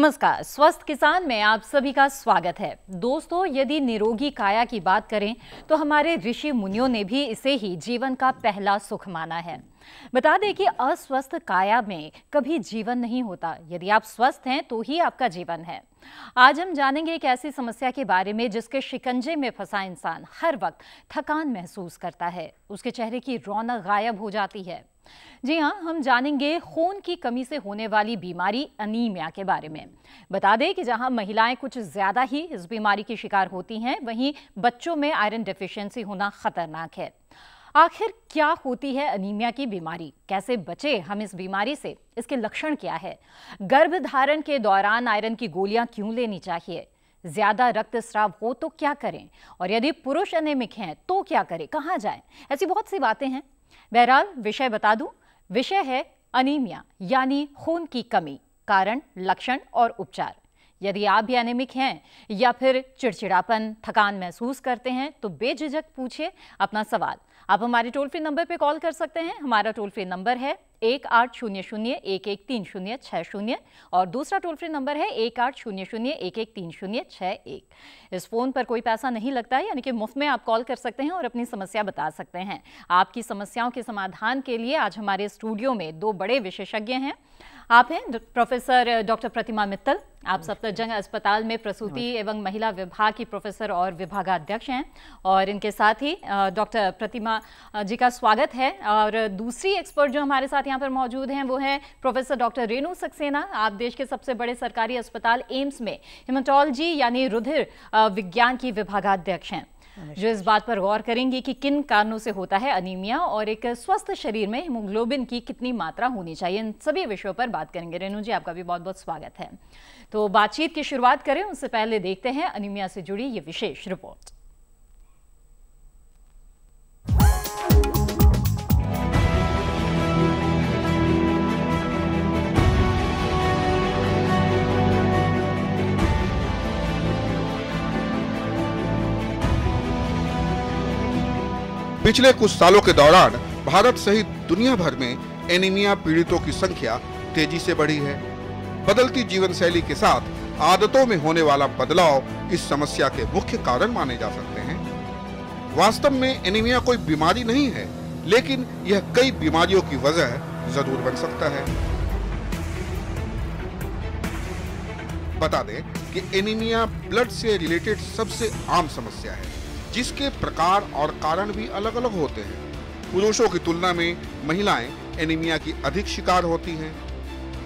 नमस्कार स्वस्थ किसान में आप सभी का स्वागत है दोस्तों यदि निरोगी काया की बात करें तो हमारे ऋषि मुनियों ने भी इसे ही जीवन का पहला सुख माना है बता दें कि अस्वस्थ काया में कभी जीवन नहीं होता यदि आप स्वस्थ हैं तो ही आपका जीवन है आज हम जानेंगे एक ऐसी समस्या के बारे में जिसके शिकंजे में फंसा इंसान हर वक्त थकान महसूस करता है उसके चेहरे की रौनक गायब हो जाती है जी हाँ हम जानेंगे खून की कमी से होने वाली बीमारी अनीमिया के बारे में बता दें कि जहाँ महिलाएं कुछ ज़्यादा ही इस बीमारी की शिकार होती हैं वहीं बच्चों में आयरन डिफिशियंसी होना खतरनाक है आखिर क्या होती है अनीमिया की बीमारी कैसे बचे हम इस बीमारी से इसके लक्षण क्या है गर्भधारण के दौरान आयरन की गोलियां क्यों लेनी चाहिए ज्यादा रक्तस्राव हो तो क्या करें और यदि पुरुष अनेमिक हैं तो क्या करें कहाँ जाएं ऐसी बहुत सी बातें हैं बहरहाल विषय बता दूं विषय है अनीमिया यानी खून की कमी कारण लक्षण और उपचार यदि आप भी एनेमिक हैं या फिर चिड़चिड़ापन थकान महसूस करते हैं तो बेझिझक पूछिए अपना सवाल आप हमारे टोल फ्री नंबर पर कॉल कर सकते हैं हमारा टोल फ्री नंबर है एक आठ शून्य शून्य एक एक तीन शून्य छः शून्य और दूसरा टोल फ्री नंबर है एक आठ शून्य शून्य एक एक तीन शून्य छः एक इस फ़ोन पर कोई पैसा नहीं लगता है यानी कि मुफ्त में आप कॉल कर सकते हैं और अपनी समस्या बता सकते हैं आपकी समस्याओं के समाधान के लिए आज हमारे स्टूडियो में दो बड़े विशेषज्ञ हैं आप हैं प्रोफेसर डॉक्टर प्रतिमा मित्तल आप सफदरजंग तो अस्पताल में प्रसूति एवं महिला विभाग की प्रोफेसर और विभागाध्यक्ष हैं और इनके साथ ही डॉक्टर प्रतिमा जी का स्वागत है और दूसरी एक्सपर्ट जो हमारे साथ यहाँ पर मौजूद हैं वो हैं प्रोफेसर डॉक्टर रेणु सक्सेना आप देश के सबसे बड़े सरकारी अस्पताल एम्स में हिमाटोलॉजी यानी रुधिर विज्ञान की विभागाध्यक्ष हैं जो इस बात पर गौर करेंगे कि किन कारणों से होता है अनीमिया और एक स्वस्थ शरीर में हिमोग्लोबिन की कितनी मात्रा होनी चाहिए इन सभी विषयों पर बात करेंगे रेणु जी आपका भी बहुत बहुत स्वागत है तो बातचीत की शुरुआत करें उससे पहले देखते हैं अनिमिया से जुड़ी ये विशेष रिपोर्ट पिछले कुछ सालों के दौरान भारत सहित दुनिया भर में एनीमिया पीड़ितों की संख्या तेजी से बढ़ी है बदलती जीवन शैली के साथ आदतों में होने वाला बदलाव इस समस्या के मुख्य कारण माने जा सकते हैं वास्तव में एनीमिया कोई बीमारी नहीं है लेकिन यह कई बीमारियों की वजह जरूर बन सकता है बता दें कि एनीमिया ब्लड से रिलेटेड सबसे आम समस्या है जिसके प्रकार और कारण भी अलग अलग होते हैं पुरुषों की तुलना में महिलाएं एनीमिया की अधिक शिकार होती हैं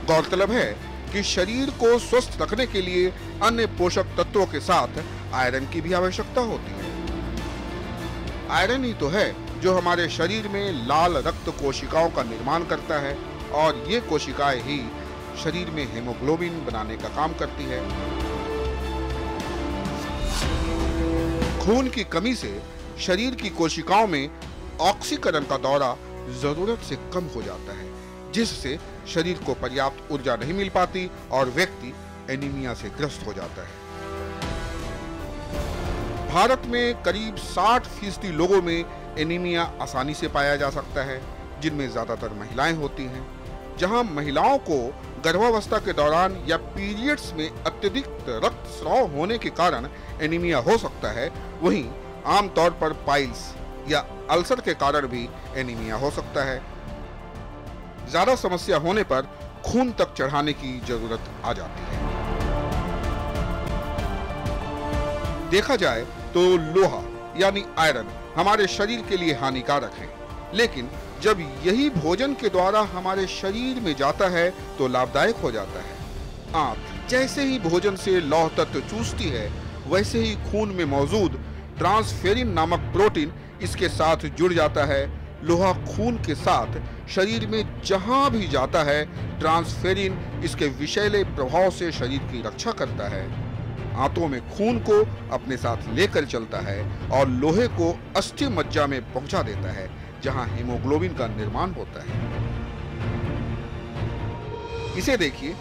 गौरतलब है कि शरीर को स्वस्थ रखने के लिए अन्य पोषक तत्वों के साथ आयरन की भी आवश्यकता होती है आयरन ही तो है जो हमारे शरीर में लाल रक्त कोशिकाओं का निर्माण करता है और ये कोशिकाएं ही शरीर में हेमोग्लोबिन बनाने का काम करती है खून की कमी से शरीर की कोशिकाओं में ऑक्सीकरण का दौरा जरूरत से कम हो जाता है जिससे शरीर को पर्याप्त ऊर्जा नहीं मिल पाती और व्यक्ति एनीमिया से ग्रस्त हो जाता है भारत में करीब 60 फीसदी लोगों में एनीमिया आसानी से पाया जा सकता है जिनमें ज़्यादातर महिलाएं होती हैं जहां महिलाओं को गर्भावस्था के दौरान या पीरियड्स में अत्यधिक रक्त स्राव होने के कारण एनीमिया हो सकता है वहीं आमतौर पर पाइल्स या अल्सर के कारण भी एनीमिया हो सकता है ज़्यादा समस्या होने पर खून तक चढ़ाने की जरूरत आ जाती है देखा जाए तो लोहा यानी आयरन हमारे शरीर के लिए हानिकारक है लेकिन जब यही भोजन के द्वारा हमारे शरीर में जाता है तो लाभदायक हो जाता है आप जैसे ही भोजन से लौह तत्व चूसती है वैसे ही खून में मौजूद ट्रांसफेरिन नामक प्रोटीन इसके साथ जुड़ जाता है लोहा खून के साथ शरीर में जहां भी जाता है ट्रांसफेरिन इसके विषैले प्रभाव से शरीर की रक्षा करता है आंतों में खून को अपने साथ लेकर चलता है और लोहे को अस्थि मज्जा में पहुंचा देता है जहां हीमोग्लोबिन का निर्माण होता है इसे देखिए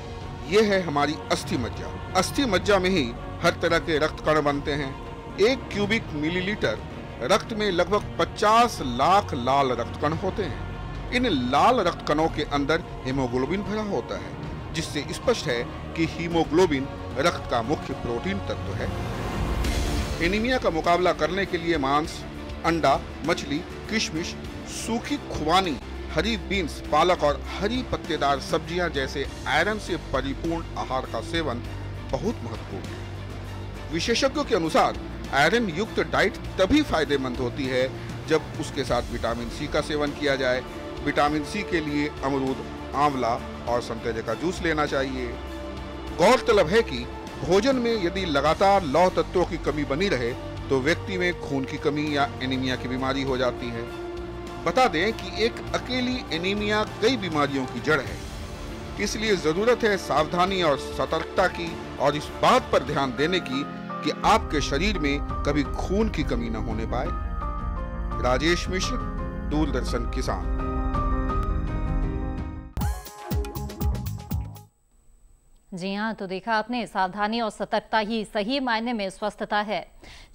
यह है हमारी अस्थि मज्जा अस्थि मज्जा में ही हर तरह के रक्त कण बनते हैं एक क्यूबिक मिलीलीटर रक्त में लगभग 50 लाख लाल रक्त कण होते हैं इन लाल रक्त कणों के अंदर हीमोग्लोबिन भरा होता है जिससे स्पष्ट है कि हीमोग्लोबिन रक्त का मुख्य प्रोटीन तत्व है एनीमिया का मुकाबला करने के लिए मांस अंडा मछली किशमिश सूखी खुबानी हरी बीन्स पालक और हरी पत्तेदार सब्जियां जैसे आयरन से परिपूर्ण आहार का सेवन बहुत महत्वपूर्ण है विशेषज्ञों के अनुसार आयरन युक्त डाइट तभी फायदेमंद होती है जब उसके साथ विटामिन सी का सेवन किया जाए विटामिन सी के लिए अमरूद आंवला और संतरे का जूस लेना चाहिए गौरतलब है कि भोजन में यदि लगातार लौह तत्वों की कमी बनी रहे तो व्यक्ति में खून की कमी या एनीमिया की बीमारी हो जाती है बता दें कि एक अकेली एनीमिया कई बीमारियों की जड़ है इसलिए ज़रूरत है सावधानी और सतर्कता की और इस बात पर ध्यान देने की कि आपके शरीर में कभी खून की कमी न होने पाए राजेश मिश्र दूरदर्शन किसान जी हाँ तो देखा आपने सावधानी और सतर्कता ही सही मायने में स्वस्थता है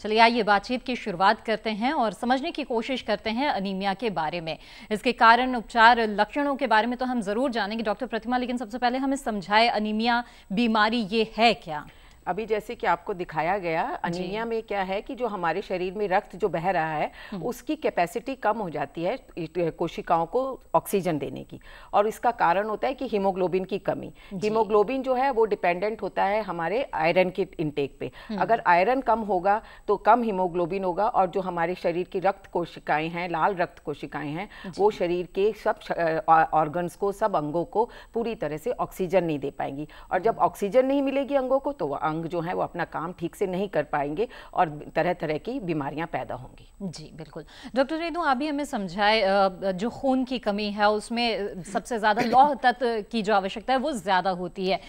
चलिए आइए बातचीत की शुरुआत करते हैं और समझने की कोशिश करते हैं अनीमिया के बारे में इसके कारण उपचार लक्षणों के बारे में तो हम ज़रूर जानेंगे डॉक्टर प्रतिमा लेकिन सबसे पहले हमें समझाए अनीमिया बीमारी ये है क्या अभी जैसे कि आपको दिखाया गया अनीमिया में क्या है कि जो हमारे शरीर में रक्त जो बह रहा है हम्म। उसकी कैपेसिटी कम हो जाती है कोशिकाओं को ऑक्सीजन देने की और इसका कारण होता है कि हीमोग्लोबिन की कमी हीमोग्लोबिन जो है वो डिपेंडेंट होता है हमारे आयरन के इनटेक पे हम्म। अगर आयरन कम होगा तो कम हीमोग्लोबिन होगा और जो हमारे शरीर की रक्त कोशिकाएं हैं लाल रक्त कोशिकाएं हैं वो शरीर के सब ऑर्गन्स को सब अंगों को पूरी तरह से ऑक्सीजन नहीं दे पाएंगी और जब ऑक्सीजन हम्म। नहीं मिलेगी अंगों को तो वह अंग जो हैं वो अपना काम ठीक से नहीं कर पाएंगे और तरह तरह की बीमारियां पैदा होंगी जी बिल्कुल डॉक्टर रेदू आप भी हमें समझाए जो खून की कमी है उसमें सबसे ज़्यादा लौह तत्व की जो आवश्यकता है वो ज़्यादा होती है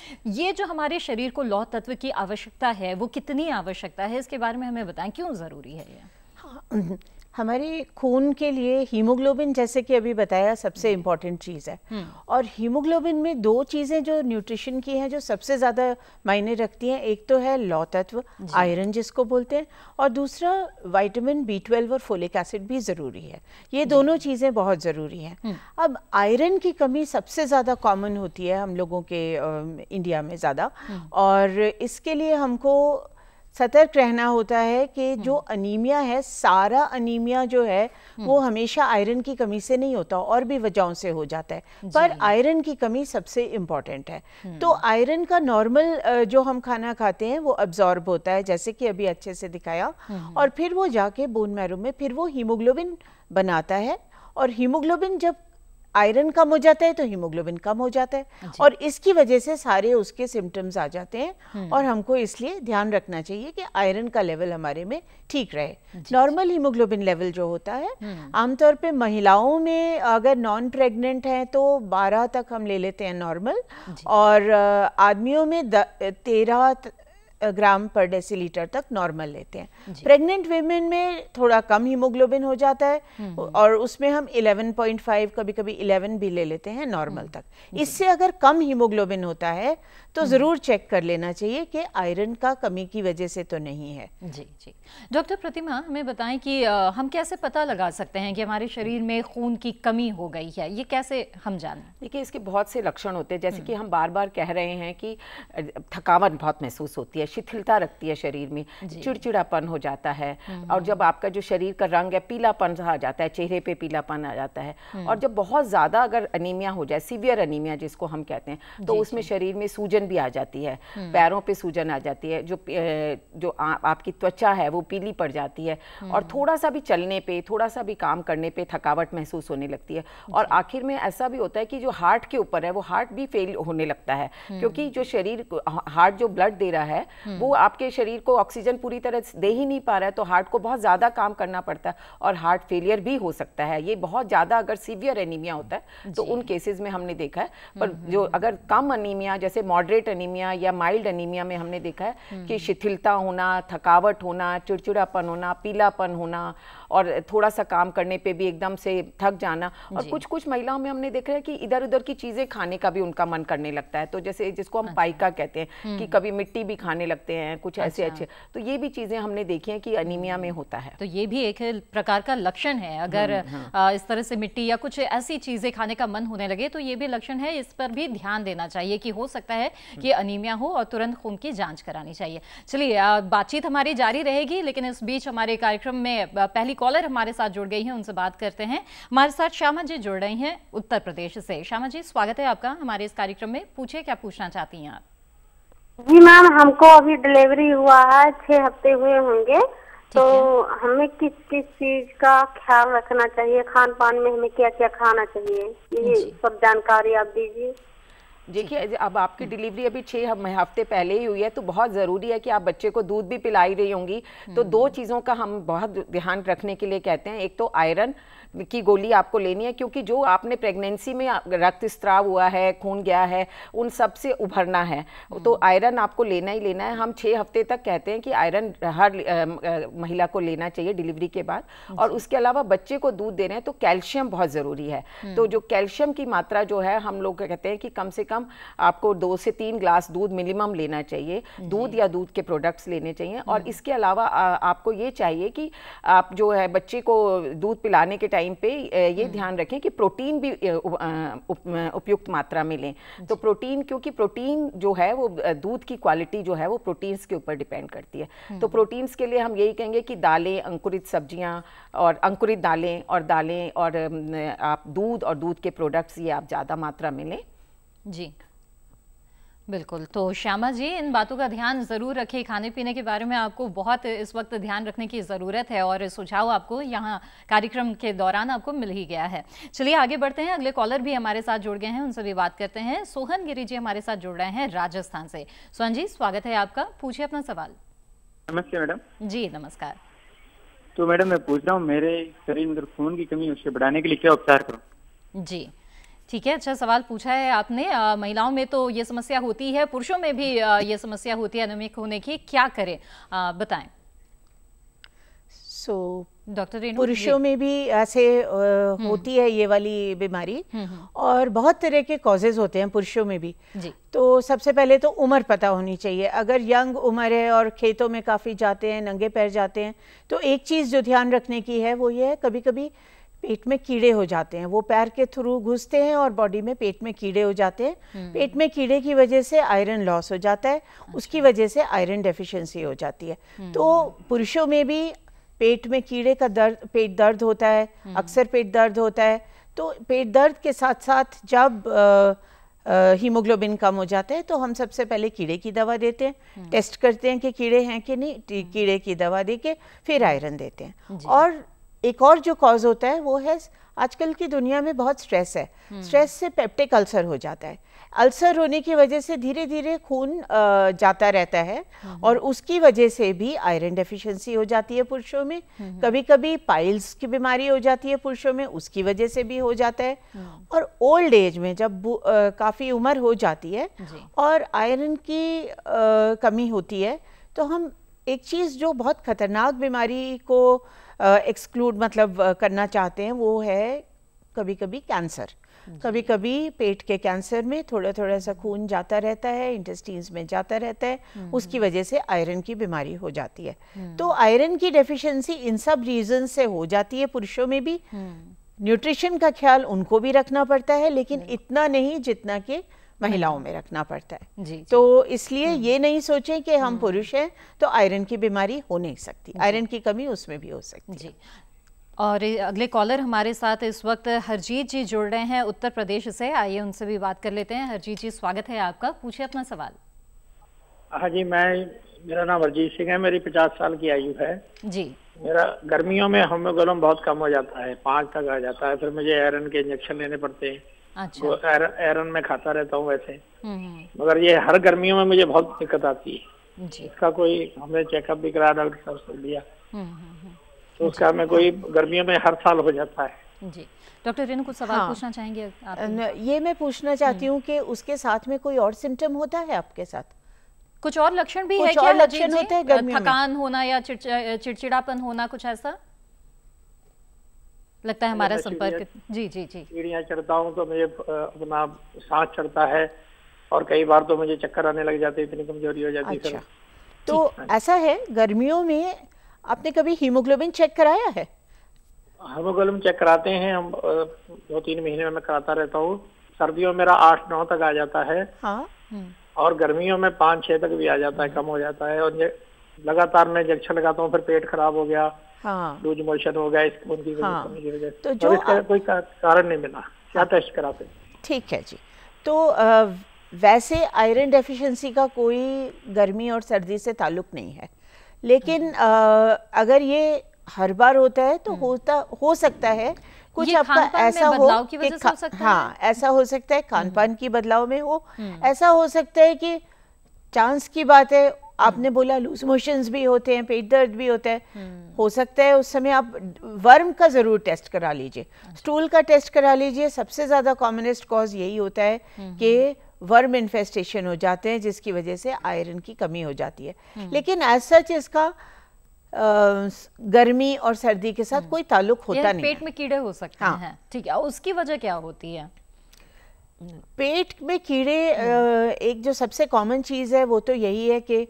ये जो हमारे शरीर को लौह तत्व की आवश्यकता है वो कितनी आवश्यकता है इसके बारे में हमें बताएं क्यों ज़रूरी है ये हाँ हमारे खून के लिए हीमोग्लोबिन जैसे कि अभी बताया सबसे इम्पॉर्टेंट हम्म। चीज़ है हम्म। और हीमोग्लोबिन में दो चीज़ें जो न्यूट्रिशन की हैं जो सबसे ज़्यादा मायने रखती हैं एक तो है लौ तत्व आयरन जिसको बोलते हैं और दूसरा वाइटामिन बी ट्वेल्व और फोलिक एसिड भी ज़रूरी है ये दोनों चीज़ें बहुत ज़रूरी हैं हम्म। अब आयरन की कमी सबसे ज़्यादा कॉमन होती है हम लोगों के इंडिया में ज़्यादा और इसके लिए हमको सतर्क रहना होता है कि हम्म। जो अनीमिया है सारा अनीमिया जो है हम्म। वो हमेशा आयरन की कमी से नहीं होता और भी वजहों से हो जाता है पर आयरन की कमी सबसे इम्पॉर्टेंट है हम्म। तो आयरन का नॉर्मल जो हम खाना खाते हैं वो अब्जॉर्ब होता है जैसे कि अभी अच्छे से दिखाया और फिर वो जाके बोन मैरो में फिर वो हीमोग्लोबिन बनाता है और हीमोग्लोबिन जब आयरन कम हो जाता है तो हीमोग्लोबिन कम हो जाता है हाँ और इसकी वजह से सारे उसके सिम्टम्स आ जाते हैं हम्म। और हमको इसलिए ध्यान रखना चाहिए कि आयरन का लेवल हमारे में ठीक रहे नॉर्मल हीमोग्लोबिन लेवल जो होता है हम्म। आमतौर पे महिलाओं में अगर नॉन प्रेग्नेंट हैं तो 12 तक हम ले लेते हैं नॉर्मल और आदमियों में तेरह ग्राम पर डेसीलीटर तक नॉर्मल लेते हैं प्रेग्नेंट वेमेन में थोड़ा कम हीमोग्लोबिन हो जाता है हम्म। और उसमें हम 11.5 कभी कभी 11 भी ले लेते हैं नॉर्मल हम्म। तक इससे अगर कम हीमोग्लोबिन होता है तो हम्म। ज़रूर चेक कर लेना चाहिए कि आयरन का कमी की वजह से तो नहीं है जी जी डॉक्टर प्रतिमा हमें बताएं कि हम कैसे पता लगा सकते हैं कि हमारे शरीर में खून की कमी हो गई है ये कैसे हम जानें देखिए इसके बहुत से लक्षण होते हैं जैसे कि हम्म। हम बार बार कह रहे हैं कि थकावट बहुत महसूस होती है शिथिलता रखती है शरीर में चिड़चिड़ापन हो जाता है हम्म। और जब आपका जो शरीर का रंग है पीलापन आ जाता है चेहरे पे पीलापन आ जाता है और जब बहुत ज़्यादा अगर अनीमिया हो जाए सीवियर अनीमिया जिसको हम कहते हैं तो उसमें शरीर में सूजन भी आ जाती है हम्म। पैरों पे सूजन आ जाती है जो जो आ, आपकी त्वचा है वो पीली पड़ जाती है हम्म। और थोड़ा सा भी चलने पे थोड़ा सा भी काम करने पे थकावट महसूस होने लगती है और आखिर में ऐसा भी होता है कि जो हार्ट के ऊपर है वो हार्ट भी फेल होने लगता है हम्म। क्योंकि जो शरीर हार्ट जो ब्लड दे रहा है वो आपके शरीर को ऑक्सीजन पूरी तरह दे ही नहीं पा रहा है तो हार्ट को बहुत ज़्यादा काम करना पड़ता है और हार्ट फेलियर भी हो सकता है ये बहुत ज़्यादा अगर सीवियर एनीमिया होता है तो उन केसेस में हमने देखा है पर जो अगर कम अनिमिया जैसे मॉडरेट मॉडरेट अनीमिया या माइल्ड अनीमिया में हमने देखा है हम्म। कि शिथिलता होना थकावट होना चिड़चिड़ापन होना पीलापन होना और थोड़ा सा काम करने पे भी एकदम से थक जाना और कुछ कुछ महिलाओं में हमने देखा है कि इधर उधर की चीज़ें खाने का भी उनका मन करने लगता है तो जैसे जिसको हम अच्छा। पाइका कहते हैं कि हम्म। कभी मिट्टी भी खाने लगते हैं कुछ ऐसे अच्छा। अच्छे तो ये भी चीज़ें हमने देखी है कि अनिमिया में होता है तो ये भी एक प्रकार का लक्षण है अगर हाँ, हाँ। इस तरह से मिट्टी या कुछ ऐसी चीज़ें खाने का मन होने लगे तो ये भी लक्षण है इस पर भी ध्यान देना चाहिए कि हो सकता है कि अनिमिया हो और तुरंत खून की जांच करानी चाहिए चलिए बातचीत हमारी जारी रहेगी लेकिन इस बीच हमारे कार्यक्रम में पहली कॉलर हमारे साथ जुड़ गई हैं उनसे बात करते हैं हमारे साथ श्यामा जी जुड़ रही हैं उत्तर प्रदेश से श्यामा जी स्वागत है आपका हमारे इस कार्यक्रम में पूछे क्या पूछना चाहती हैं आप जी मैम हमको अभी डिलीवरी हुआ है छह हफ्ते हुए होंगे तो हमें किस किस चीज का ख्याल रखना चाहिए खान पान में हमें क्या क्या खाना चाहिए ये सब जानकारी आप दीजिए देखिए अब आपकी हम्म। डिलीवरी अभी छह हफ्ते पहले ही हुई है तो बहुत ज़रूरी है कि आप बच्चे को दूध भी पिलाई रही होंगी तो दो हम्म। चीज़ों का हम बहुत ध्यान रखने के लिए कहते हैं एक तो आयरन की गोली आपको लेनी है क्योंकि जो आपने प्रेगनेंसी में रक्त स्त्राव हुआ है खून गया है उन सब से उभरना है हम्म। तो आयरन आपको लेना ही लेना है हम छः हफ्ते तक कहते हैं कि आयरन हर महिला को लेना चाहिए डिलीवरी के बाद और उसके अलावा बच्चे को दूध दे रहे हैं तो कैल्शियम बहुत ज़रूरी है तो, हम्म। तो जो कैल्शियम की मात्रा जो है हम लोग कहते हैं कि कम से कम आपको दो से तीन ग्लास दूध मिनिमम लेना चाहिए दूध या दूध के प्रोडक्ट्स लेने चाहिए और हम्म। इसके अलावा आपको ये चाहिए कि आप जो है बच्चे को दूध पिलाने के टाइम टाइम पे ये हम्म। ध्यान रखें कि प्रोटीन भी उपयुक्त मात्रा में लें तो प्रोटीन क्योंकि प्रोटीन जो है वो दूध की क्वालिटी जो है वो प्रोटीन्स के ऊपर डिपेंड करती है तो हम्म। प्रोटीन्स के लिए हम यही कहेंगे कि दालें अंकुरित सब्जियां और अंकुरित दालें और दालें और आप दूध और दूध के प्रोडक्ट्स ये आप ज़्यादा मात्रा में लें जी बिल्कुल तो श्यामा जी इन बातों का ध्यान ज़रूर रखें खाने पीने के बारे में आपको बहुत इस वक्त ध्यान रखने की ज़रूरत है और सुझाव आपको यहाँ कार्यक्रम के दौरान आपको मिल ही गया है चलिए आगे बढ़ते हैं अगले कॉलर भी हमारे साथ जुड़ गए हैं उनसे भी बात करते हैं सोहन गिरी जी हमारे साथ जुड़ रहे हैं राजस्थान से सोहन जी स्वागत है आपका पूछे अपना सवाल नमस्ते मैडम जी नमस्कार तो मैडम मैं पूछ रहा हूँ मेरे शरीर में खून की कमी उसे बढ़ाने के लिए क्या उपचार करूँ जी ठीक है अच्छा सवाल पूछा है आपने महिलाओं में तो ये समस्या होती है पुरुषों में भी ये समस्या होती है अनुमिक होने की क्या करें बताएं सो डॉक्टर पुरुषों में भी ऐसे हम्म। होती है ये वाली बीमारी हम्म, हम्म। और बहुत तरह के कॉजेज होते हैं पुरुषों में भी जी। तो सबसे पहले तो उम्र पता होनी चाहिए अगर यंग उम्र है और खेतों में काफ़ी जाते हैं नंगे पैर जाते हैं तो एक चीज़ जो ध्यान रखने की है वो ये है कभी कभी पेट में कीड़े हो जाते हैं वो पैर के थ्रू घुसते हैं और बॉडी में पेट में कीड़े हो जाते हैं हम्म। पेट में कीड़े की वजह से आयरन लॉस हो जाता है अच्छा। उसकी वजह से आयरन डेफिशिएंसी हो जाती है हम्म। तो पुरुषों में भी पेट में कीड़े का दर्द पेट दर्द होता है हम्म। अक्सर पेट दर्द होता है तो पेट दर्द के साथ साथ जब हीमोग्लोबिन कम हो जाता है तो हम सबसे पहले कीड़े की दवा देते हैं टेस्ट करते हैं कि कीड़े हैं कि नहीं कीड़े की दवा दे के फिर आयरन देते हैं और एक और जो कॉज होता है वो है आजकल की दुनिया में बहुत स्ट्रेस है स्ट्रेस हम्म। से पेप्टिक अल्सर हो जाता है अल्सर होने की वजह से धीरे धीरे खून जाता रहता है हम्म। और उसकी वजह से भी आयरन डेफिशिएंसी हो जाती है पुरुषों में कभी कभी पाइल्स की बीमारी हो जाती है पुरुषों में उसकी वजह से भी हो जाता है हम्म। और ओल्ड एज में जब काफ़ी उम्र हो जाती है और आयरन की आ, कमी होती है तो हम एक चीज़ जो बहुत खतरनाक बीमारी को एक्सक्लूड मतलब करना चाहते हैं वो है कभी कभी कैंसर कभी कभी पेट के कैंसर में थोड़ा थोड़ा सा खून जाता रहता है इंटेस्टीन्स में जाता रहता है हम्म। उसकी वजह से आयरन की बीमारी हो जाती है हम्म। तो आयरन की डेफिशिएंसी इन सब रीजन से हो जाती है पुरुषों में भी हम्म। न्यूट्रिशन का ख्याल उनको भी रखना पड़ता है लेकिन इतना नहीं जितना कि महिलाओं में रखना पड़ता है जी, तो इसलिए हम्म। ये नहीं सोचें कि हम हम्म। पुरुष हैं तो आयरन की बीमारी हो नहीं सकती आयरन की कमी उसमें भी हो सकती जी और अगले कॉलर हमारे साथ इस वक्त हरजीत जी जुड़ रहे हैं उत्तर प्रदेश से आइए उनसे भी बात कर लेते हैं हरजीत जी स्वागत है आपका पूछे अपना सवाल हाँ जी मैं मेरा नाम हरजीत सिंह है मेरी पचास साल की आयु है जी मेरा गर्मियों में होम्योगोलम बहुत कम हो जाता है पाँच तक आ जाता है फिर मुझे आयरन के इंजेक्शन लेने पड़ते हैं अच्छा। एरन में खाता रहता हूँ वैसे हम्म, हम्म। मगर ये हर गर्मियों में मुझे बहुत दिक्कत आती है इसका कोई हमने चेकअप भी कराया डॉक्टर साहब से दिया हम्म, तो उसका अच्छा। हमें कोई गर्मियों में हर साल हो जाता है जी डॉक्टर रेणु कुछ सवाल हाँ, पूछना चाहेंगे आप ये मैं पूछना चाहती हूँ कि उसके साथ में कोई और सिम्टम होता है आपके साथ कुछ और लक्षण भी कुछ है क्या लक्षण होते हैं थकान होना या चिड़चिड़ापन होना कुछ ऐसा लगता है हमारा संपर्क जी जी जी सीढ़ियाँ चढ़ता हूँ तो मुझे अपना सांस चढ़ता है और कई बार तो मुझे चक्कर आने लग जाते इतनी कमजोरी हो जाती है तो अच्छा। तो ऐसा है गर्मियों में आपने कभी हीमोग्लोबिन चेक कराया है हीमोग्लोबिन चेक कराते हैं हम दो तीन महीने में मैं कराता रहता हूँ सर्दियों मेरा आठ नौ तक आ जाता है हाँ हम्म। और गर्मियों में पाँच छह तक भी आ जाता है कम हो जाता है और लगातार मैं इंजेक्शन लगाता हूँ फिर पेट खराब हो गया हाँ। लूज मोशन हो गया इसकी उनकी हाँ, तो जो इसका कोई कारण नहीं मिला हाँ। क्या टेस्ट करा थे ठीक है जी तो वैसे आयरन डेफिशिएंसी का कोई गर्मी और सर्दी से ताल्लुक नहीं है लेकिन आ, हम्म। अगर ये हर बार होता है तो हम्म। होता हो सकता है कुछ आपका ऐसा हो कि हो सकता हाँ है? ऐसा हो सकता है हम्म। खान पान की बदलाव में हो ऐसा हो सकता है कि चांस की बात है आपने बोला लूज मोशंस भी होते हैं पेट दर्द भी होता है हो सकता है उस समय आप वर्म का ज़रूर टेस्ट करा लीजिए स्टूल का टेस्ट करा लीजिए सबसे ज़्यादा कॉमनेस्ट कॉज यही होता है कि वर्म इन्फेस्टेशन हो जाते हैं जिसकी वजह से आयरन की कमी हो जाती है लेकिन एज सच इसका गर्मी और सर्दी के साथ हम्म। कोई ताल्लुक होता नहीं पेट में कीड़े हो सकते हाँ। हैं ठीक है उसकी वजह क्या होती है पेट में कीड़े हम्म। एक जो सबसे कॉमन चीज़ है वो तो यही है कि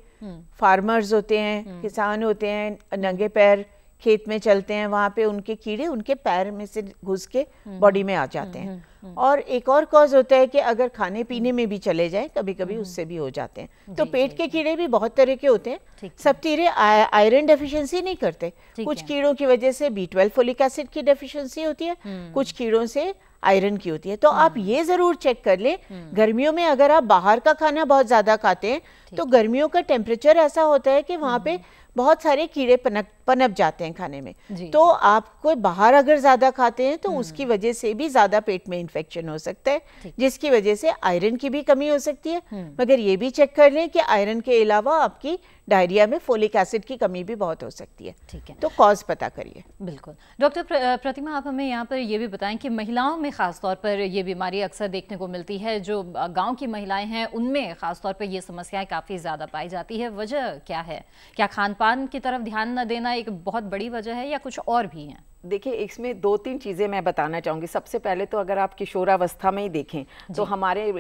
फार्मर्स हम्म। होते हैं हम्म। किसान होते हैं नंगे पैर खेत में चलते हैं वहाँ पे उनके कीड़े उनके पैर में से घुस के बॉडी में आ जाते हैं और एक और कॉज होता है कि अगर खाने पीने में भी चले जाए कभी कभी उससे भी हो जाते हैं तो पेट के कीड़े भी बहुत तरह के होते हैं सब कीड़े आयरन डेफिशिएंसी नहीं करते कुछ कीड़ों की वजह से बी ट्वेल्व फोलिक एसिड की डेफिशिएंसी होती है कुछ कीड़ों से आयरन की होती है तो आप हम्म। ये ज़रूर चेक कर लें हम्म। गर्मियों में अगर आप बाहर का खाना बहुत ज़्यादा खाते हैं तो गर्मियों का टेम्परेचर ऐसा होता है कि वहाँ पे हम्म। बहुत सारे कीड़े पनक पनप जाते हैं खाने में तो आप कोई बाहर अगर ज़्यादा खाते हैं तो उसकी वजह से भी ज़्यादा पेट में इन्फेक्शन हो सकता है जिसकी वजह से आयरन की भी कमी हो सकती है मगर ये भी चेक कर लें कि आयरन के अलावा आपकी डायरिया में फोलिक एसिड की कमी भी बहुत हो सकती है ठीक है तो कॉज पता करिए बिल्कुल डॉक्टर प्र, प्रतिमा आप हमें यहाँ पर यह भी बताएं कि महिलाओं में ख़ास तौर पर यह बीमारी अक्सर देखने को मिलती है जो गाँव की महिलाएं हैं उनमें ख़ास तौर पर यह समस्याएं काफ़ी ज़्यादा पाई जाती है वजह क्या है क्या खान पान की तरफ ध्यान न देना एक बहुत बड़ी वजह है या कुछ और भी हैं देखिए इसमें दो तीन चीज़ें मैं बताना चाहूँगी सबसे पहले तो अगर आप किशोरावस्था में ही देखें तो हमारे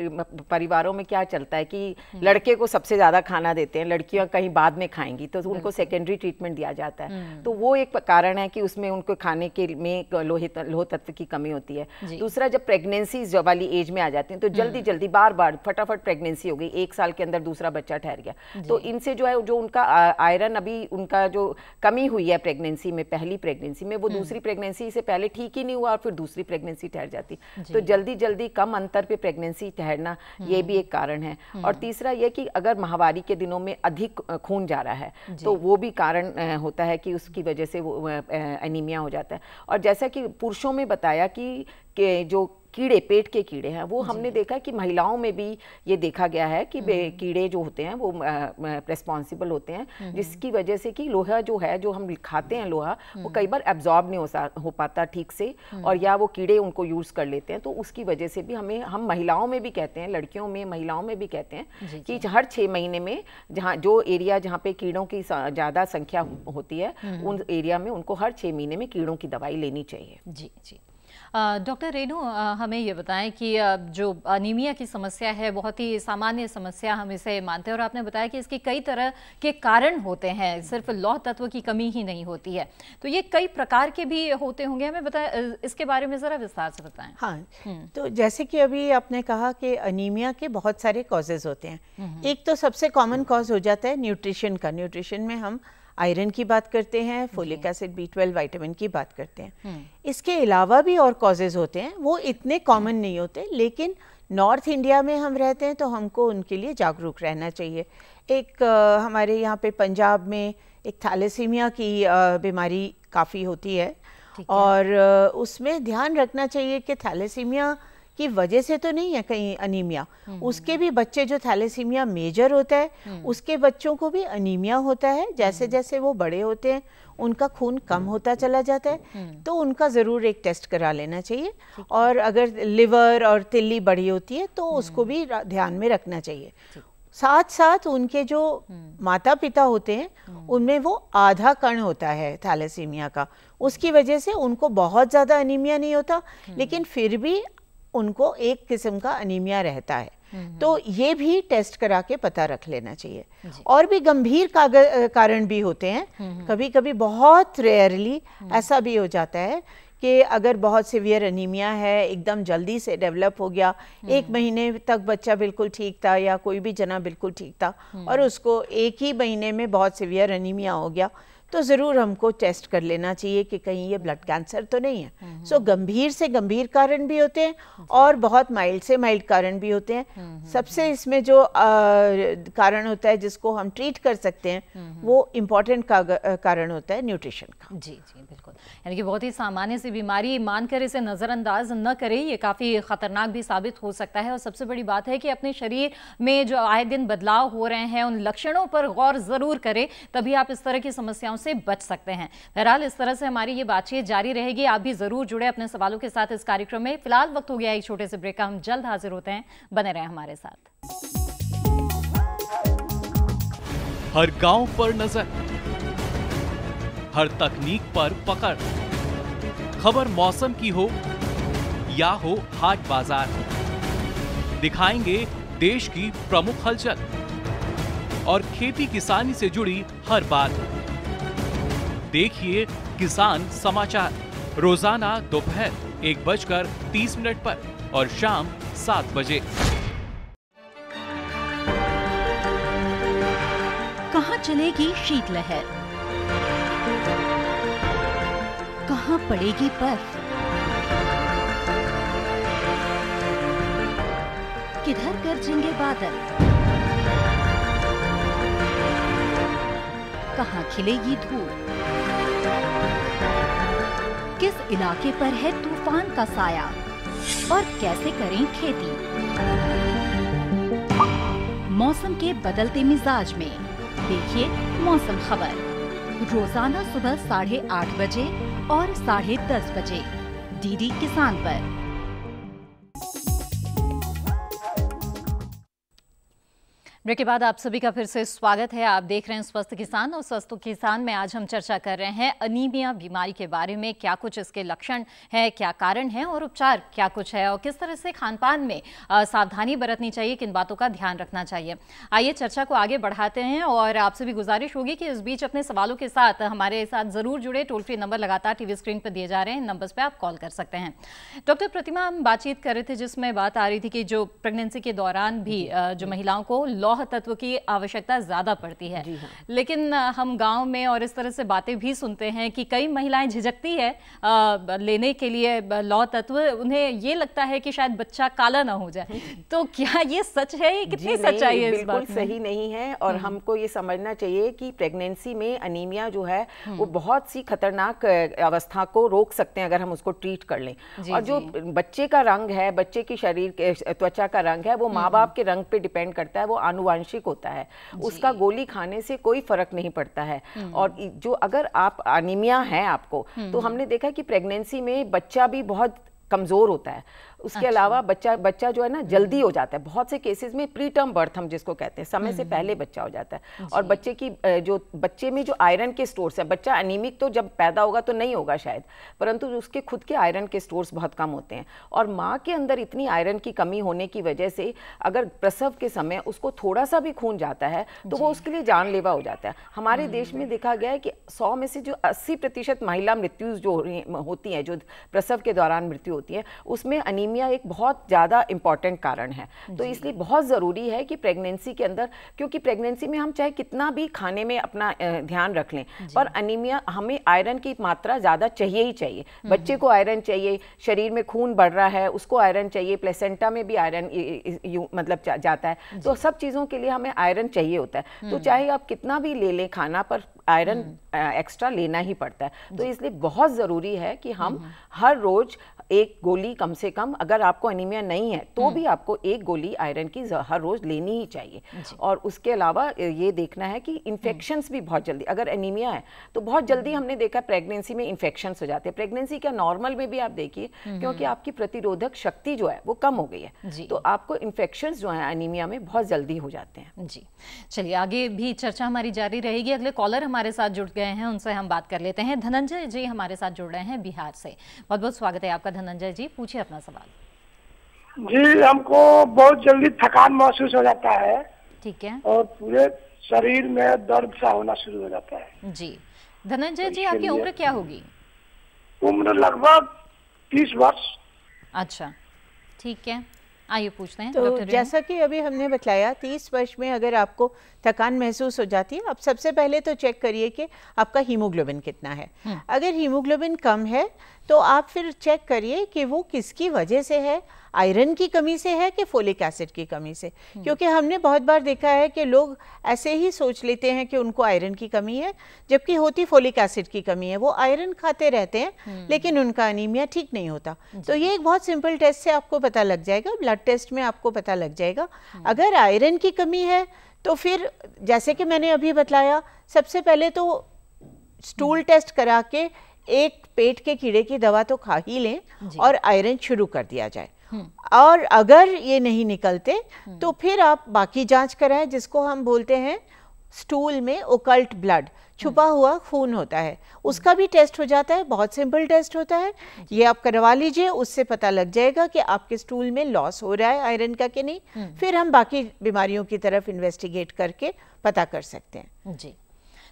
परिवारों में क्या चलता है कि हम्म। लड़के को सबसे ज़्यादा खाना देते हैं लड़कियाँ हम्म। कहीं बाद में खाएंगी तो उनको सेकेंडरी ट्रीटमेंट दिया जाता है हम्म। तो वो एक कारण है कि उसमें उनको खाने के में लोहित लोह तत्व की कमी होती है दूसरा जब प्रेगनेंसी वाली एज में आ जाती है तो जल्दी जल्दी बार बार फटाफट प्रेगनेंसी हो गई एक साल के अंदर दूसरा बच्चा ठहर गया तो इनसे जो है जो उनका आयरन अभी उनका जो कमी हुई है प्रेगनेंसी में पहली प्रेगनेंसी में वो दूसरी दूसरी प्रेगनेंसी से पहले ठीक ही नहीं हुआ और फिर दूसरी प्रेगनेंसी ठहर जाती तो जल्दी जल्दी कम अंतर पे प्रेगनेंसी ठहरना ये भी हम्म। एक कारण है हम्म। और तीसरा ये कि अगर महावारी के दिनों में अधिक खून जा रहा है तो वो भी कारण होता है कि उसकी वजह से वो एनीमिया हो जाता है और जैसा कि पुरुषों में बताया कि के जो कीड़े पेट के कीड़े हैं वो हमने देखा कि महिलाओं में भी ये देखा गया है कि हम्म। कीड़े जो होते हैं वो रेस्पॉन्सिबल होते हैं हम्म। जिसकी वजह से कि लोहा जो है जो हम खाते हैं लोहा वो हम्म। कई बार एब्जॉर्ब नहीं हो हो पाता ठीक से और या वो कीड़े उनको यूज़ कर लेते हैं तो उसकी वजह से भी हमें हम महिलाओं में भी कहते हैं लड़कियों में महिलाओं में भी कहते हैं कि हर छः महीने में जहाँ जो एरिया जहाँ पे कीड़ों की ज़्यादा संख्या होती है उन एरिया में उनको हर छः महीने में कीड़ों की दवाई लेनी चाहिए जी जी डॉक्टर रेणु हमें ये बताएं कि जो अनिमिया की समस्या है बहुत ही सामान्य समस्या हम इसे मानते हैं और आपने बताया कि इसके कई तरह के कारण होते हैं सिर्फ लौह तत्व की कमी ही नहीं होती है तो ये कई प्रकार के भी होते होंगे हमें बताया इसके बारे में ज़रा विस्तार से बताएं हाँ हम्म। तो जैसे कि अभी आपने कहा कि अनीमिया के बहुत सारे कॉजेज़ होते हैं हम्म, हम्म। एक तो सबसे कॉमन कॉज हो जाता है न्यूट्रिशन का न्यूट्रिशन में हम आयरन की बात करते हैं folic acid B twelve vitamin की बात करते हैं हम्म। इसके अलावा भी और कॉजेज होते हैं वो इतने कॉमन हम्म। नहीं होते लेकिन नॉर्थ इंडिया में हम रहते हैं तो हमको उनके लिए जागरूक रहना चाहिए एक आ, हमारे यहाँ पे पंजाब में एक थैलेसीमिया की बीमारी काफ़ी होती है और उसमें ध्यान रखना चाहिए कि थैलेसीमिया की वजह से तो नहीं है कहीं अनिमिया हम्म, उसके हम्म। भी बच्चे जो थैलेसीमिया मेजर होता है हम्म। उसके बच्चों को भी अनिमिया होता है जैसे जैसे वो बड़े होते हैं उनका खून कम होता चला जाता है तो उनका ज़रूर एक टेस्ट करा लेना चाहिए और अगर लिवर और तिल्ली बड़ी होती है तो उसको भी ध्यान में रखना चाहिए साथ साथ उनके जो माता पिता होते हैं उनमें वो आधा कण होता है थैलेसीमिया का उसकी वजह से उनको बहुत ज़्यादा अनिमिया नहीं होता लेकिन फिर भी उनको एक किस्म का अनिमिया रहता है हम्म, तो हम्म। ये भी टेस्ट करा के पता रख लेना चाहिए और भी गंभीर कारण भी होते हैं हम्म, कभी कभी बहुत रेयरली ऐसा भी हो जाता है कि अगर बहुत सीवियर अनीमिया है एकदम जल्दी से डेवलप हो गया एक महीने तक बच्चा बिल्कुल ठीक था या कोई भी जना बिल्कुल ठीक था और उसको एक ही महीने में बहुत सीवियर अनीमिया हो गया तो ज़रूर हमको टेस्ट कर लेना चाहिए कि कहीं ये ब्लड कैंसर तो नहीं है सो हम्म, so, हम्म। गंभीर से गंभीर कारण भी होते हैं और बहुत माइल्ड से माइल्ड कारण भी होते हैं हम्म, सबसे इसमें जो आ, कारण होता है जिसको हम ट्रीट कर सकते हैं वो इम्पॉर्टेंट का, कारण होता है न्यूट्रिशन का जी जी बिल्कुल यानी कि बहुत ही सामान्य सी बीमारी मानकर इसे नज़रअंदाज न करें ये काफ़ी ख़तरनाक भी साबित हो सकता है और सबसे बड़ी बात है कि अपने शरीर में जो आए दिन बदलाव हो रहे हैं उन लक्षणों पर गौर ज़रूर करें तभी आप इस तरह की समस्याओं से बच सकते हैं बहरहाल इस तरह से हमारी ये बातचीत जारी रहेगी आप भी जरूर जुड़े अपने सवालों के साथ इस कार्यक्रम में फिलहाल वक्त हो गया एक छोटे से ब्रेक का हम जल्द हाजिर होते हैं बने रहे हमारे साथ हर गांव पर नजर हर तकनीक पर पकड़ खबर मौसम की हो या हो हाट बाजार हो दिखाएंगे देश की प्रमुख हलचल और खेती किसानी से जुड़ी हर बात देखिए किसान समाचार रोजाना दोपहर एक बजकर तीस मिनट पर और शाम सात बजे कहा चलेगी शीतलहर कहा पड़ेगी बर्फ किधर जेंगे बादल कहा खिलेगी धूप किस इलाके पर है तूफान का साया और कैसे करें खेती मौसम के बदलते मिजाज में देखिए मौसम खबर रोजाना सुबह साढ़े आठ बजे और साढ़े दस बजे डीडी किसान पर ब्रेक के बाद आप सभी का फिर से स्वागत है आप देख रहे हैं स्वस्थ किसान और स्वस्थ किसान में आज हम चर्चा कर रहे हैं अनीमिया बीमारी के बारे में क्या कुछ इसके लक्षण है क्या कारण है और उपचार क्या कुछ है और किस तरह से खान पान में सावधानी बरतनी चाहिए किन बातों का ध्यान रखना चाहिए आइए चर्चा को आगे बढ़ाते हैं और आपसे भी गुजारिश होगी कि इस बीच अपने सवालों के साथ हमारे साथ जरूर जुड़े टोल फ्री नंबर लगातार टीवी स्क्रीन पर दिए जा रहे हैं नंबर्स पर आप कॉल कर सकते हैं डॉक्टर प्रतिमा हम बातचीत कर रहे थे जिसमें बात आ रही थी कि जो प्रेगनेंसी के दौरान भी जो महिलाओं को लॉ लौह तत्व की आवश्यकता ज़्यादा पड़ती है हाँ। लेकिन हम गांव में और इस तरह से बातें भी सुनते हैं कि कई महिलाएं झिझकती है लेने के लिए लौह तत्व उन्हें ये लगता है कि शायद बच्चा काला ना हो जाए तो क्या ये सच है ये कितनी सच्चाई है बिल्कुल सही नहीं है और हम्म। हमको ये समझना चाहिए कि प्रेगनेंसी में अनीमिया जो है हम्म। वो बहुत सी खतरनाक अवस्था को रोक सकते हैं अगर हम उसको ट्रीट कर लें और जो बच्चे का रंग है बच्चे की शरीर त्वचा का रंग है वो हम्म, माँ बाप के रंग पे डिपेंड करता है वो अनुवांशिक होता है उसका गोली खाने से कोई फर्क नहीं पड़ता है हम्म। और जो अगर आप अनिमिया है आपको हम्म, तो हम्म। हमने देखा कि प्रेगनेंसी में बच्चा भी बहुत कमज़ोर होता है उसके अच्छा। अलावा बच्चा बच्चा जो है ना जल्दी हो जाता है बहुत से केसेस में प्री टर्म बर्थ हम जिसको कहते हैं समय से हम्म। पहले बच्चा हो जाता है और बच्चे की जो बच्चे में जो आयरन के स्टोर्स है बच्चा अनिमिक तो जब पैदा होगा तो नहीं होगा शायद परंतु उसके खुद के आयरन के स्टोर्स बहुत कम होते हैं और माँ के अंदर इतनी आयरन की कमी होने की वजह से अगर प्रसव के समय उसको थोड़ा सा भी खून जाता है तो वो उसके लिए जानलेवा हो जाता है हमारे हम्म। देश में देखा गया है कि सौ में से जो अस्सी प्रतिशत महिला मृत्यु जो होती है जो प्रसव के दौरान मृत्यु होती है उसमें अनिमिक एनीमिया एक बहुत ज़्यादा इम्पॉर्टेंट कारण है तो इसलिए बहुत ज़रूरी है कि प्रेगनेंसी के अंदर क्योंकि प्रेगनेंसी में हम चाहे कितना भी खाने में अपना ध्यान रख लें पर अनिमिया हमें आयरन की मात्रा ज़्यादा चाहिए ही चाहिए हम्म, बच्चे हम्म। को आयरन चाहिए शरीर में खून बढ़ रहा है उसको आयरन चाहिए प्लेसेंटा में भी आयरन मतलब जाता है तो सब चीज़ों के लिए हमें आयरन चाहिए होता है तो हम्म। चाहे आप कितना भी ले लें खाना पर आयरन एक्स्ट्रा लेना ही पड़ता है तो इसलिए बहुत ज़रूरी है कि हम हर रोज़ एक गोली कम से कम अगर आपको एनीमिया नहीं है तो हम्म। भी आपको एक गोली आयरन की हर रोज़ लेनी ही चाहिए और उसके अलावा ये देखना है कि इन्फेक्शंस भी बहुत जल्दी अगर एनीमिया है तो बहुत जल्दी हमने देखा प्रेगनेंसी में इन्फेक्शन हो जाते हैं प्रेगनेंसी क्या नॉर्मल में भी आप देखिए हम्म, क्योंकि हम्म। आपकी प्रतिरोधक शक्ति जो है वो कम हो गई है तो आपको इन्फेक्शन जो है एनीमिया में बहुत जल्दी हो जाते हैं जी चलिए आगे भी चर्चा हमारी जारी रहेगी अगले कॉलर हमारे साथ जुड़ गए हैं उनसे हम बात कर लेते हैं धनंजय जी हमारे साथ जुड़ रहे हैं बिहार से बहुत बहुत स्वागत है आपका धनंजय जी पूछिए अपना सवाल जी हमको बहुत जल्दी थकान महसूस हो जाता है ठीक है और पूरे शरीर में दर्द सा होना शुरू हो जाता है जी धनंजय जी आपकी उम्र क्या होगी उम्र लगभग तीस वर्ष अच्छा ठीक है आइए पूछते हैं तो जैसा कि अभी हमने बताया तीस वर्ष में अगर आपको थकान महसूस हो जाती है आप सबसे पहले तो चेक करिए कि आपका हीमोग्लोबिन कितना है हम्म। अगर हीमोग्लोबिन कम है तो आप फिर चेक करिए कि वो किसकी वजह से है आयरन की कमी से है कि फोलिक एसिड की कमी से हम्म। क्योंकि हमने बहुत बार देखा है कि लोग ऐसे ही सोच लेते हैं कि उनको आयरन की कमी है जबकि होती फोलिक एसिड की कमी है वो आयरन खाते रहते हैं हम्म। लेकिन उनका अनिमिया ठीक नहीं होता तो ये एक बहुत सिंपल टेस्ट से आपको पता लग जाएगा ब्लड टेस्ट में आपको पता लग जाएगा हम्म। अगर आयरन की कमी है तो फिर जैसे कि मैंने अभी बतलाया सबसे पहले तो स्टूल टेस्ट करा के एक पेट के कीड़े की दवा तो खा ही लें और आयरन शुरू कर दिया जाए हम्म। और अगर ये नहीं निकलते हम्म। तो फिर आप बाकी जांच कराएं जिसको हम बोलते हैं स्टूल में ओकल्ट ब्लड छुपा हम्म। हुआ खून होता है उसका भी टेस्ट हो जाता है बहुत सिंपल टेस्ट होता है ये आप करवा लीजिए उससे पता लग जाएगा कि आपके स्टूल में लॉस हो रहा है आयरन का कि नहीं फिर हम बाकी बीमारियों की तरफ इन्वेस्टिगेट करके पता कर सकते हैं जी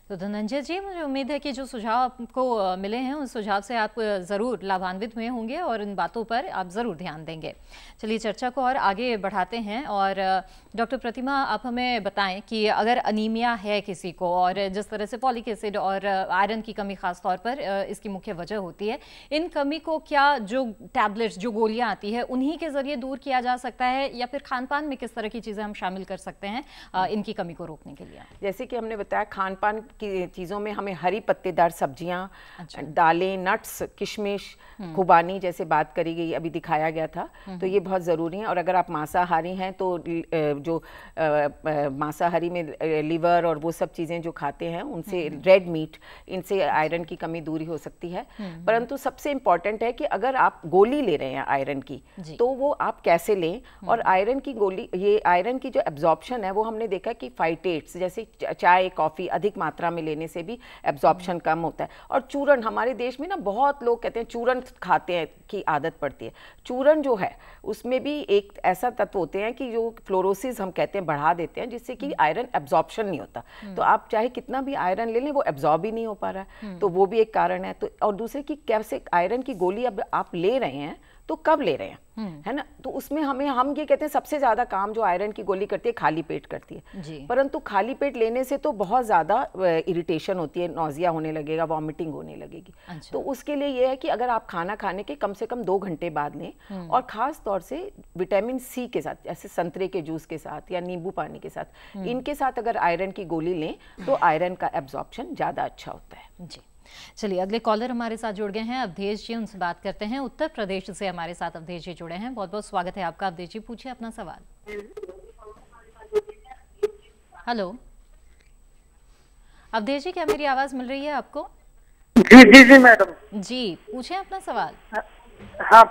तो धनंजय जी मुझे उम्मीद है कि जो सुझाव आपको मिले हैं उन सुझाव से आप ज़रूर लाभान्वित हुए होंगे और इन बातों पर आप ज़रूर ध्यान देंगे चलिए चर्चा को और आगे बढ़ाते हैं और डॉक्टर प्रतिमा आप हमें बताएं कि अगर अनीमिया है किसी को और जिस तरह से पॉलिक एसिड और आयरन की कमी खास तौर पर इसकी मुख्य वजह होती है इन कमी को क्या जो टैबलेट्स जो गोलियाँ आती है उन्हीं के ज़रिए दूर किया जा सकता है या फिर खान पान में किस तरह की चीज़ें हम शामिल कर सकते हैं इनकी कमी को रोकने के लिए जैसे कि हमने बताया खान पान की चीज़ों में हमें हरी पत्तेदार सब्जियाँ अच्छा। दालें नट्स किशमिश हम्म। खुबानी जैसे बात करी गई अभी दिखाया गया था हम्म। तो ये बहुत ज़रूरी है और अगर आप मांसाहारी हैं तो जो मांसाहारी में लीवर और वो सब चीज़ें जो खाते हैं उनसे रेड हम्म। मीट इनसे आयरन की कमी दूरी हो सकती है परंतु सबसे इम्पॉर्टेंट है कि अगर आप गोली ले रहे हैं आयरन की तो वो आप कैसे लें और आयरन की गोली ये आयरन की जो एब्जॉर्बशन है वो हमने देखा कि फाइटेट्स जैसे चाय कॉफ़ी अधिक मात्रा मात्रा में लेने से भी एब्जॉर्बशन कम होता है और चूरण हमारे देश में ना बहुत लोग कहते हैं चूरण खाते हैं की आदत पड़ती है चूरण जो है उसमें भी एक ऐसा तत्व होते हैं कि जो फ्लोरोसिस हम कहते हैं बढ़ा देते हैं जिससे कि आयरन हम्म। एब्जॉर्बशन नहीं होता हम्म। तो आप चाहे कितना भी आयरन ले लें वो एब्जॉर्ब ही नहीं हो पा रहा है हम्म। तो वो भी एक कारण है तो और दूसरे की कैसे आयरन की गोली अब आप ले रहे हैं तो कब ले रहे हैं हम्म। है ना तो उसमें हमें हम ये कहते हैं सबसे ज़्यादा काम जो आयरन की गोली करती है खाली पेट करती है परंतु खाली पेट लेने से तो बहुत ज़्यादा इरिटेशन होती है नोजिया होने लगेगा वॉमिटिंग होने लगेगी अच्छा। तो उसके लिए ये है कि अगर आप खाना खाने के कम से कम दो घंटे बाद लें हम्म। और ख़ास तौर से विटामिन सी के साथ जैसे संतरे के जूस के साथ या नींबू पानी के साथ हम्म। इनके साथ अगर आयरन की गोली लें तो आयरन का एब्जॉर्बन ज़्यादा अच्छा होता है जी चलिए अगले कॉलर हमारे साथ जुड़ गए हैं अवधेश जी उनसे बात करते हैं उत्तर प्रदेश से हमारे साथ अवधेश जी जुड़े हैं बहुत बहुत स्वागत है आपका अवधेश जी पूछिए अपना सवाल हेलो अवधेश जी क्या मेरी आवाज मिल रही है आपको जी जी जी मैडम जी पूछे अपना सवाल हाँ, हाँ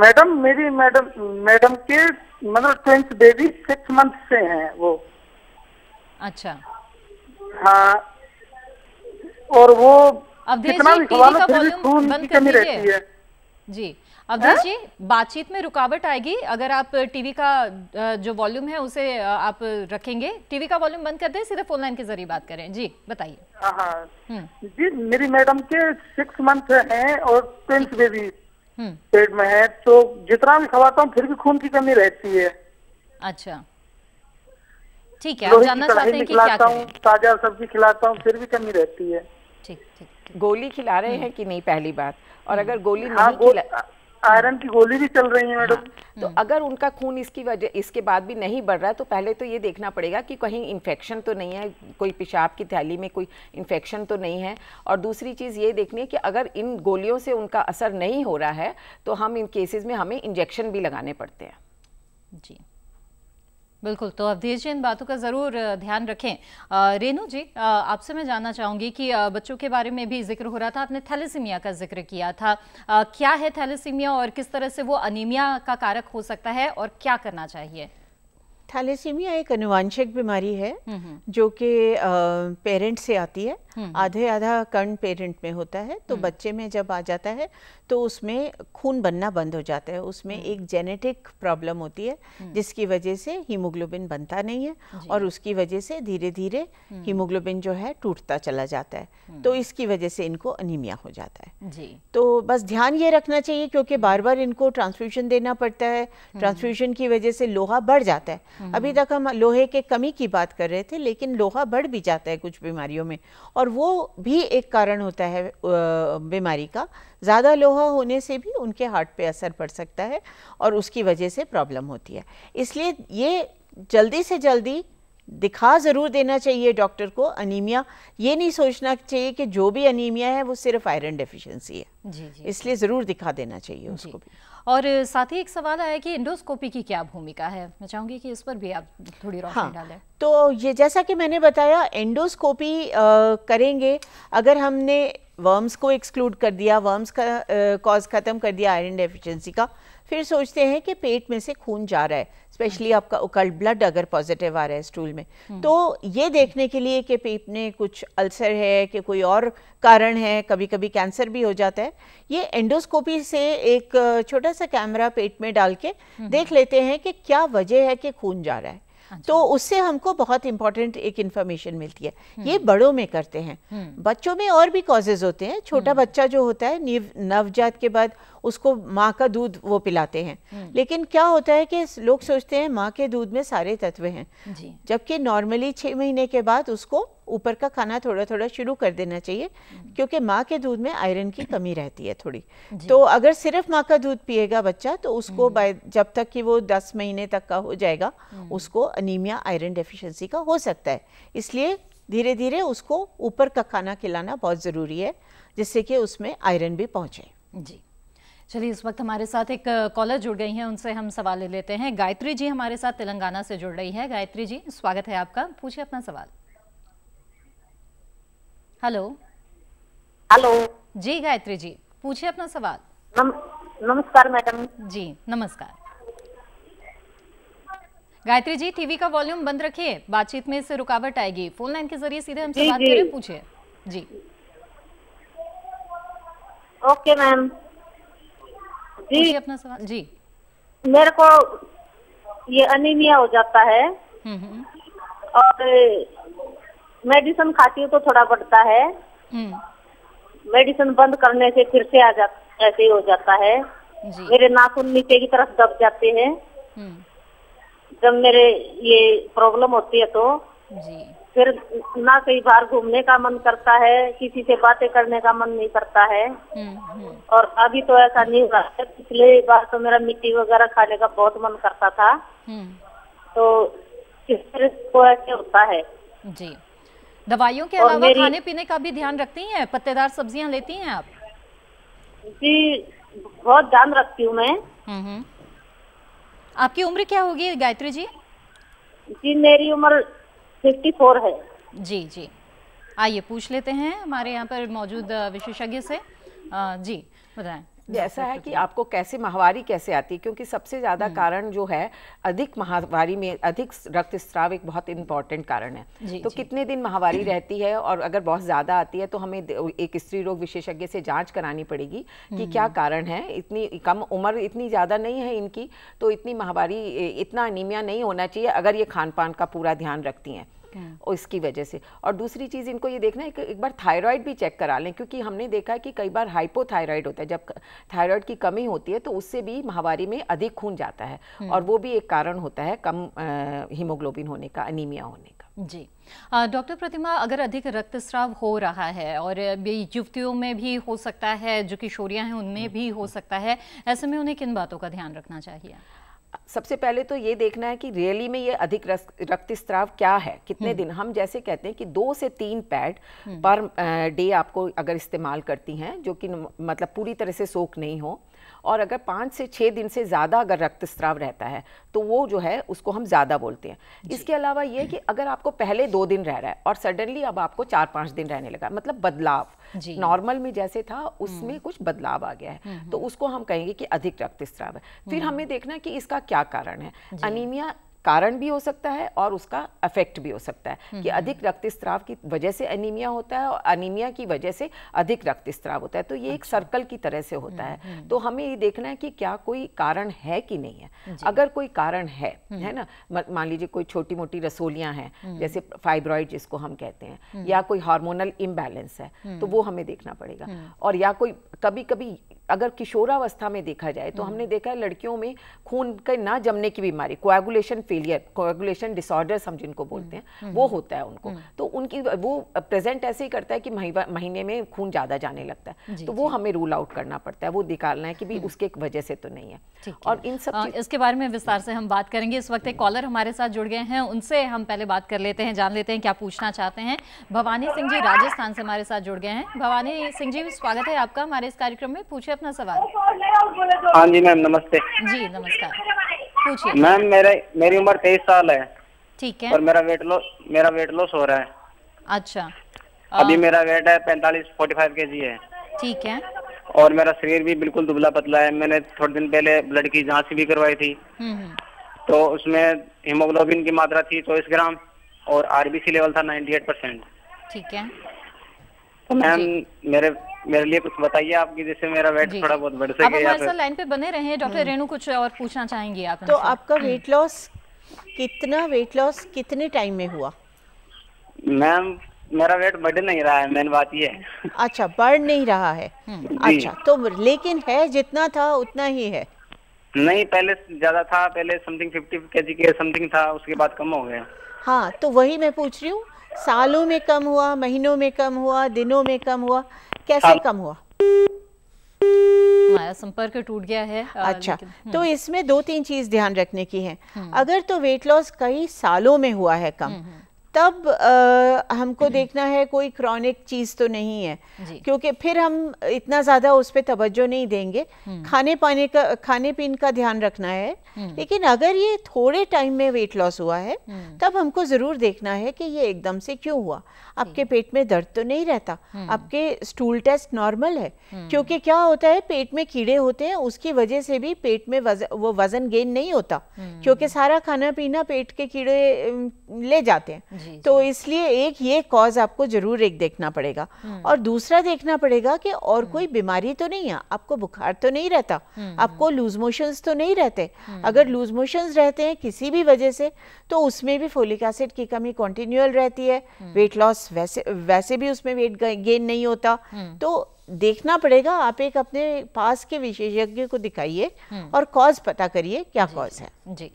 मैडम मेरी मैडम मैडम के मतलब ट्वेंथ बेबी सिक्स मंथ से हैं वो अच्छा हाँ और वो कितना भी सवाल लो फिर भी खून की कमी रहती है जी अवधेश हाँ? जी बातचीत में रुकावट आएगी अगर आप टीवी का जो वॉल्यूम है उसे आप रखेंगे टीवी का वॉल्यूम बंद कर दें सीधे फोन लाइन के जरिए बात करें जी बताइए हाँ, हाँ। हम्म। जी मेरी मैडम के सिक्स मंथ है और ट्वेंथ बेबी हम्म। पेट में है तो जितना भी खवाता हूँ फिर भी खून की कमी रहती है अच्छा ठीक है आप जानना चाहते हैं कि क्या ताजा सब्जी खिलाता हूँ फिर भी कमी रहती है ठीक ठीक गोली खिला रहे हम्म। हैं कि नहीं पहली बात और हम्म। अगर गोली हाँ, नहीं खिला आयरन की गोली भी चल रही है मैडम हाँ, तो हम्म। अगर उनका खून इसकी वजह इसके बाद भी नहीं बढ़ रहा है तो पहले तो ये देखना पड़ेगा कि कहीं इन्फेक्शन तो नहीं है कोई पेशाब की थैली में कोई इन्फेक्शन तो नहीं है और दूसरी चीज़ ये देखनी है कि अगर इन गोलियों से उनका असर नहीं हो रहा है तो हम इन केसेस में हमें इंजेक्शन भी लगाने पड़ते हैं जी बिल्कुल तो अवधेश जी इन बातों का ज़रूर ध्यान रखें रेनू जी आपसे मैं जानना चाहूँगी कि बच्चों के बारे में भी जिक्र हो रहा था आपने थैलेसीमिया का जिक्र किया था क्या है थैलेसीमिया और किस तरह से वो अनीमिया का कारक हो सकता है और क्या करना चाहिए थैलेसीमिया एक अनुवांशिक बीमारी है हम्म, हम्म। जो कि पेरेंट से आती है हम्म, आधे आधा कण पेरेंट में होता है तो बच्चे में जब आ जाता है तो उसमें खून बनना बंद हो जाता है उसमें एक जेनेटिक प्रॉब्लम होती है जिसकी वजह से हीमोग्लोबिन बनता नहीं है और उसकी वजह से धीरे धीरे हीमोग्लोबिन जो है टूटता चला जाता है तो इसकी वजह से इनको अनिमिया हो जाता है जी तो बस ध्यान ये रखना चाहिए क्योंकि बार बार इनको ट्रांसफ्यूजन देना पड़ता है ट्रांसफ्यूजन की वजह से लोहा बढ़ जाता है हाँ। अभी तक हम लोहे के कमी की बात कर रहे थे लेकिन लोहा बढ़ भी जाता है कुछ बीमारियों में और वो भी एक कारण होता है बीमारी का ज़्यादा लोहा होने से भी उनके हार्ट पे असर पड़ सकता है और उसकी वजह से प्रॉब्लम होती है इसलिए ये जल्दी से जल्दी दिखा ज़रूर देना चाहिए डॉक्टर को अनीमिया ये नहीं सोचना चाहिए कि जो भी अनीमिया है वो सिर्फ आयरन डेफिशिएंसी है जी जी इसलिए ज़रूर दिखा देना चाहिए उसको भी और साथ ही एक सवाल आया कि इंडोस्कोपी की क्या भूमिका है मैं चाहूँगी कि इस पर भी आप थोड़ी रोशनी हाँ, डालें तो ये जैसा कि मैंने बताया एंडोस्कोपी करेंगे अगर हमने वर्म्स को एक्सक्लूड कर दिया वर्म्स का कॉज uh, ख़त्म कर दिया आयरन डेफिशिएंसी का फिर सोचते हैं कि पेट में से खून जा रहा है स्पेशली आपका उकल्ड ब्लड अगर पॉजिटिव आ रहा है स्टूल में हम्म। तो ये देखने के लिए कि पेट में कुछ अल्सर है कि कोई और कारण है कभी कभी कैंसर भी हो जाता है ये एंडोस्कोपी से एक छोटा सा कैमरा पेट में डाल के हम्म। देख लेते हैं कि क्या वजह है कि खून जा रहा है हाँ तो उससे हमको बहुत इंपॉर्टेंट एक इन्फॉर्मेशन मिलती है हम्म। ये बड़ों में करते हैं हम्म। बच्चों में और भी कॉजेज होते हैं छोटा हम्म। बच्चा जो होता है नवजात के बाद उसको माँ का दूध वो पिलाते हैं हम्म। लेकिन क्या होता है कि लोग सोचते हैं माँ के दूध में सारे तत्व हैं जबकि नॉर्मली छः महीने के बाद उसको ऊपर का खाना थोड़ा थोड़ा शुरू कर देना चाहिए हम्म। क्योंकि माँ के दूध में आयरन की कमी रहती है थोड़ी तो अगर सिर्फ माँ का दूध पिएगा बच्चा तो उसको हम्म। जब तक कि वो दस महीने तक का हो जाएगा उसको अनीमिया आयरन डेफिशेंसी का हो सकता है इसलिए धीरे धीरे उसको ऊपर का खाना खिलाना बहुत ज़रूरी है जिससे कि उसमें आयरन भी पहुँचे जी चलिए इस वक्त हमारे साथ एक कॉलर जुड़ गई हैं उनसे हम सवाल ले लेते हैं गायत्री जी हमारे साथ तेलंगाना से जुड़ रही है गायत्री जी स्वागत है आपका पूछिए अपना सवाल हेलो हेलो जी गायत्री जी पूछिए अपना सवाल नम, नमस्कार मैडम जी नमस्कार गायत्री जी टीवी का वॉल्यूम बंद रखिए बातचीत में इससे रुकावट आएगी फोन लाइन के जरिए सीधे हमसे बात करें पूछिए जी ओके मैम जी अपना सवाल जी मेरे को ये अनिमिया हो जाता है हम्म, हम्म। और मेडिसिन खाती हूँ तो थोड़ा बढ़ता है मेडिसिन हम्म। बंद करने से फिर से आ जाता ऐसे ही हो जाता है मेरे नाखून नीचे की तरफ दब जाते हैं जब मेरे ये प्रॉब्लम होती है तो जी फिर ना कई बार घूमने का मन करता है किसी से बातें करने का मन नहीं करता है हम्म, हम्म। और अभी तो ऐसा नहीं हुआ है पिछले बार तो मेरा मिट्टी वगैरह खाने का बहुत मन करता था हम्म। तो ऐसे होता है जी दवाइयों के अलावा मेरी... खाने पीने का भी ध्यान रखती हैं पत्तेदार सब्जियां लेती हैं आप जी बहुत ध्यान रखती हूँ मैं आपकी उम्र क्या होगी गायत्री जी जी मेरी उम्र फिफ्टी फोर है जी जी आइए पूछ लेते हैं हमारे यहाँ पर मौजूद विशेषज्ञ से आ, जी बताएं हम्म, जैसा हम्म, है हम्म, कि आपको कैसे माहवारी कैसे आती है क्योंकि सबसे ज़्यादा कारण जो है अधिक माहवारी में अधिक रक्त स्त्राव एक बहुत इंपॉर्टेंट कारण है जी, तो जी. कितने दिन माहवारी रहती है और अगर बहुत ज़्यादा आती है तो हमें एक स्त्री रोग विशेषज्ञ से जांच करानी पड़ेगी कि क्या कारण है इतनी कम उम्र इतनी ज़्यादा नहीं है इनकी तो इतनी माहवारी इतना अनिमिया नहीं होना चाहिए अगर ये खान पान का पूरा ध्यान रखती हैं और इसकी वजह से और दूसरी चीज़ इनको ये देखना है कि एक बार थायराइड भी चेक करा लें क्योंकि हमने देखा है कि कई बार हाइपोथायराइड होता है जब थायराइड की कमी होती है तो उससे भी महावारी में अधिक खून जाता है हम्म। और वो भी एक कारण होता है कम हीमोग्लोबिन होने का अनिमिया होने का जी डॉक्टर प्रतिमा अगर अधिक रक्तस्राव हो रहा है और युवतियों में भी हो सकता है जो किशोरियाँ हैं उनमें हम्म। भी हो सकता है ऐसे में उन्हें किन बातों का ध्यान रखना चाहिए सबसे पहले तो ये देखना है कि रियली में ये अधिक रक्त स्त्राव क्या है कितने हम्म। दिन हम जैसे कहते हैं कि दो से तीन पैड हम्म। पर डे आपको अगर इस्तेमाल करती हैं जो कि मतलब पूरी तरह से सोख नहीं हो और अगर पाँच से छः दिन से ज़्यादा अगर रक्तस्राव रहता है तो वो जो है उसको हम ज़्यादा बोलते हैं इसके अलावा ये कि अगर आपको पहले दो दिन रह रहा है और सडनली अब आपको चार पाँच दिन रहने लगा मतलब बदलाव नॉर्मल में जैसे था उसमें हम्म। कुछ बदलाव आ गया है हम्म, तो हम्म। उसको हम कहेंगे कि अधिक रक्तस्राव है फिर हमें देखना कि इसका क्या कारण है अनिमिया कारण भी हो सकता है और उसका इफेक्ट भी हो सकता है कि हम्म, हम्म। अधिक रक्तस्त्राव की वजह से अनीमिया होता है और अनिमिया की वजह से अधिक रक्तस्त्राव होता है तो ये एक सर्कल अच्छा। की तरह से होता हम्म, है तो हमें ये देखना है कि क्या कोई कारण है कि नहीं है अगर कोई कारण है है ना मान लीजिए कोई छोटी मोटी रसोलियाँ हैं जैसे फाइब्रॉइड जिसको हम कहते हैं या कोई हार्मोनल इम्बैलेंस है तो वो हमें देखना पड़ेगा और या कोई कभी कभी अगर किशोरावस्था में देखा जाए तो हमने देखा है लड़कियों में खून के ना जमने की बीमारी कोएगुलेशन फेलियर कोगुलेशन डिसऑर्डर्स हम जिनको हम्म, बोलते हैं हम्म, वो होता है उनको हम्म। तो उनकी वो प्रेजेंट ऐसे ही करता है कि महीने में खून ज़्यादा जाने लगता है तो वो हमें रूल आउट करना पड़ता है वो निकालना है कि भाई उसके वजह से तो नहीं है और इन सब इसके बारे में विस्तार से हम बात करेंगे इस वक्त एक कॉलर हमारे साथ जुड़ गए हैं उनसे हम पहले बात कर लेते हैं जान लेते हैं क्या पूछना चाहते हैं भवानी सिंह जी राजस्थान से हमारे साथ जुड़ गए हैं भवानी सिंह जी स्वागत है आपका हमारे इस कार्यक्रम में पूछे अपना सवाल हाँ जी मैम नमस्ते जी नमस्कार मैम मेरे मेरी उम्र तेईस साल है ठीक है और मेरा वेट लो, मेरा वेट लॉस हो रहा है अच्छा अभी मेरा वेट है पैंतालीस फोर्टी फाइव के जी है ठीक है और मेरा शरीर भी बिल्कुल दुबला पतला है मैंने थोड़े दिन पहले ब्लड की जांच भी करवाई थी हम्म, हम्म। तो उसमें हीमोग्लोबिन की मात्रा थी चौबीस ग्राम और आरबीसी लेवल था नाइन्टी एट परसेंट ठीक है तो मैम मेरे मेरे लिए कुछ बताइए आपकी जैसे मेरा वेट थोड़ा बहुत बढ़ सके आप हमारे लाइन पे बने रहे डॉक्टर हम्म। रेणु कुछ और पूछना चाहेंगे आप तो आपका वेट हम्म। लॉस कितना वेट लॉस कितने टाइम में हुआ मैम मेरा वेट बढ़ नहीं रहा है मेन बात ये अच्छा बढ़ नहीं रहा है हम्म। अच्छा तो लेकिन है जितना था उतना ही है नहीं पहले ज्यादा था पहले समथिंग फिफ्टी के के समथिंग था उसके बाद कम हो गया हाँ तो वही मैं पूछ रही हूँ सालों में कम हुआ महीनों में कम हुआ दिनों में कम हुआ कैसे कम हुआ संपर्क टूट गया है अच्छा तो हम्म। इसमें दो तीन चीज ध्यान रखने की है हम्म। अगर तो वेट लॉस कई सालों में हुआ है कम हम्म, तब आ, हमको हम्म। देखना है कोई क्रॉनिक चीज़ तो नहीं है क्योंकि फिर हम इतना ज़्यादा उस पर तवज्जो नहीं देंगे हम्म। खाने पाने का खाने पीने का ध्यान रखना है हम्म। लेकिन अगर ये थोड़े टाइम में वेट लॉस हुआ है तब हमको ज़रूर देखना है कि ये एकदम से क्यों हुआ आपके पेट में दर्द तो नहीं रहता आपके स्टूल टेस्ट नॉर्मल है क्योंकि क्या होता है पेट में कीड़े होते हैं उसकी वजह से भी पेट में वो वज़न गेन नहीं होता क्योंकि सारा खाना पीना पेट के कीड़े ले जाते हैं तो इसलिए एक ये कॉज आपको जरूर एक देखना पड़ेगा हम्म। और दूसरा देखना पड़ेगा कि और हम्म। कोई बीमारी तो नहीं है आपको बुखार तो नहीं रहता हम्म, आपको लूज मोशंस तो नहीं रहते अगर लूज मोशंस रहते हैं किसी भी वजह से तो उसमें भी फोलिक एसिड की कमी कॉन्टिन्यूअल रहती है वेट लॉस वैसे वैसे भी उसमें वेट गेन नहीं होता तो देखना पड़ेगा आप एक अपने पास के विशेषज्ञ को दिखाइए हम्म। और कॉज पता करिए क्या कॉज है जी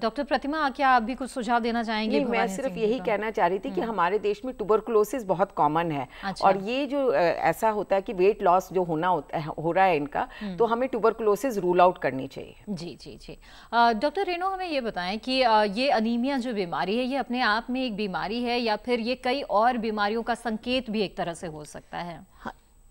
डॉक्टर प्रतिमा क्या आप भी कुछ सुझाव देना चाहेंगे मैं सिर्फ यही कहना चाह रही थी कि हम्म। हमारे देश में टूबरकुलोसिस बहुत कॉमन है अच्छा। और ये जो ऐसा होता है कि वेट लॉस जो होना हो रहा है इनका हम्म। तो हमें टूबरकुलोसिस रूल आउट करनी चाहिए जी जी जी डॉक्टर रेणु हमें ये बताएं कि ये अनिमिया जो बीमारी है ये अपने आप में एक बीमारी है या फिर ये कई और बीमारियों का संकेत भी एक तरह से हो सकता है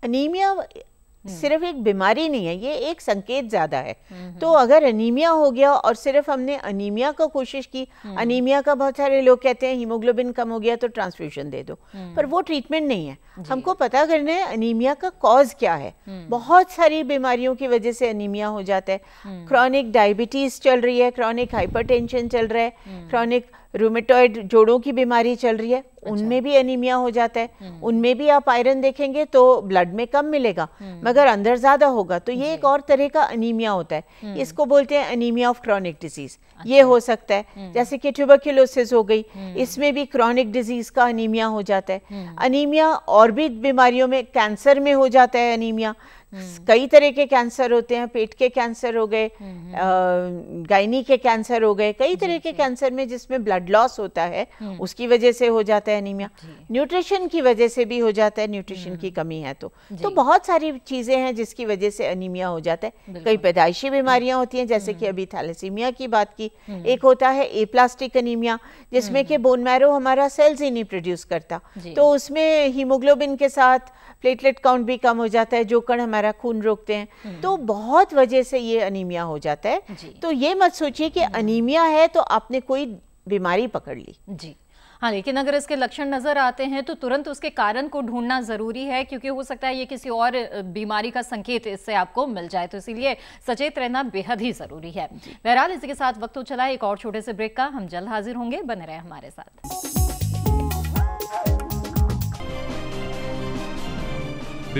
अनीमिया hmm. सिर्फ एक बीमारी नहीं है ये एक संकेत ज़्यादा है हम्म, तो हम्म। अगर अनीमिया हो गया और सिर्फ हमने अनीमिया का कोशिश की अनीमिया हम्म। का बहुत सारे लोग कहते हैं हीमोग्लोबिन कम हो गया तो ट्रांसफ्यूजन दे दो पर वो ट्रीटमेंट नहीं है हमको पता करना है अनीमिया का कॉज क्या है बहुत सारी बीमारियों की वजह से अनीमिया हो जाता है क्रॉनिक डायबिटीज़ चल रही है क्रॉनिक हाइपर चल रहा है क्रॉनिक रूमेटॉइड जोड़ों की बीमारी चल रही है अच्छा। उनमें भी एनीमिया हो जाता है हम्म। उनमें भी आप आयरन देखेंगे तो ब्लड में कम मिलेगा हम्म। मगर अंदर ज़्यादा होगा तो ये एक और तरह का अनिमिया होता है हम्म। इसको बोलते हैं अनिमिया ऑफ क्रॉनिक डिजीज़ अच्छा। ये हो सकता है जैसे कि ट्यूबरक्यूलोसिस हो गई इसमें भी क्रॉनिक डिजीज़ का अनिमिया हो जाता है अनिमिया और भी बीमारियों में कैंसर में हो जाता है अनिमिया हम्म। कई तरह के कैंसर होते हैं पेट के कैंसर हो गए हम्म, हम्म। गायनी के कैंसर हो गए कई तरह के कैंसर में जिसमें ब्लड लॉस होता है उसकी वजह से हो जाता है एनीमिया न्यूट्रिशन की वजह से भी हो जाता है न्यूट्रिशन की कमी है तो तो बहुत सारी चीज़ें हैं जिसकी वजह से अनिमिया हो जाता है कई पैदाइशी बीमारियां होती हैं जैसे कि अभी थैलेसीमिया की बात की एक होता है ए प्लास्टिक अनिमिया जिसमें कि बोन मैरो हमारा सेल्स ही नहीं प्रोड्यूस करता तो उसमें हीमोग्लोबिन के साथ प्लेटलेट काउंट भी कम हो जाता है जो कण हमारे हमारा खून रोकते हैं हम्म। तो बहुत वजह से ये अनिमिया हो जाता है तो ये मत सोचिए कि अनिमिया हम्म। है तो आपने कोई बीमारी पकड़ ली जी हाँ लेकिन अगर इसके लक्षण नज़र आते हैं तो तुरंत उसके कारण को ढूंढना ज़रूरी है क्योंकि हो सकता है ये किसी और बीमारी का संकेत इससे आपको मिल जाए तो इसीलिए सचेत रहना बेहद ही ज़रूरी है बहरहाल इसी के साथ वक्त हो तो चला एक और छोटे से ब्रेक का हम जल्द हाजिर होंगे बने रहे हमारे साथ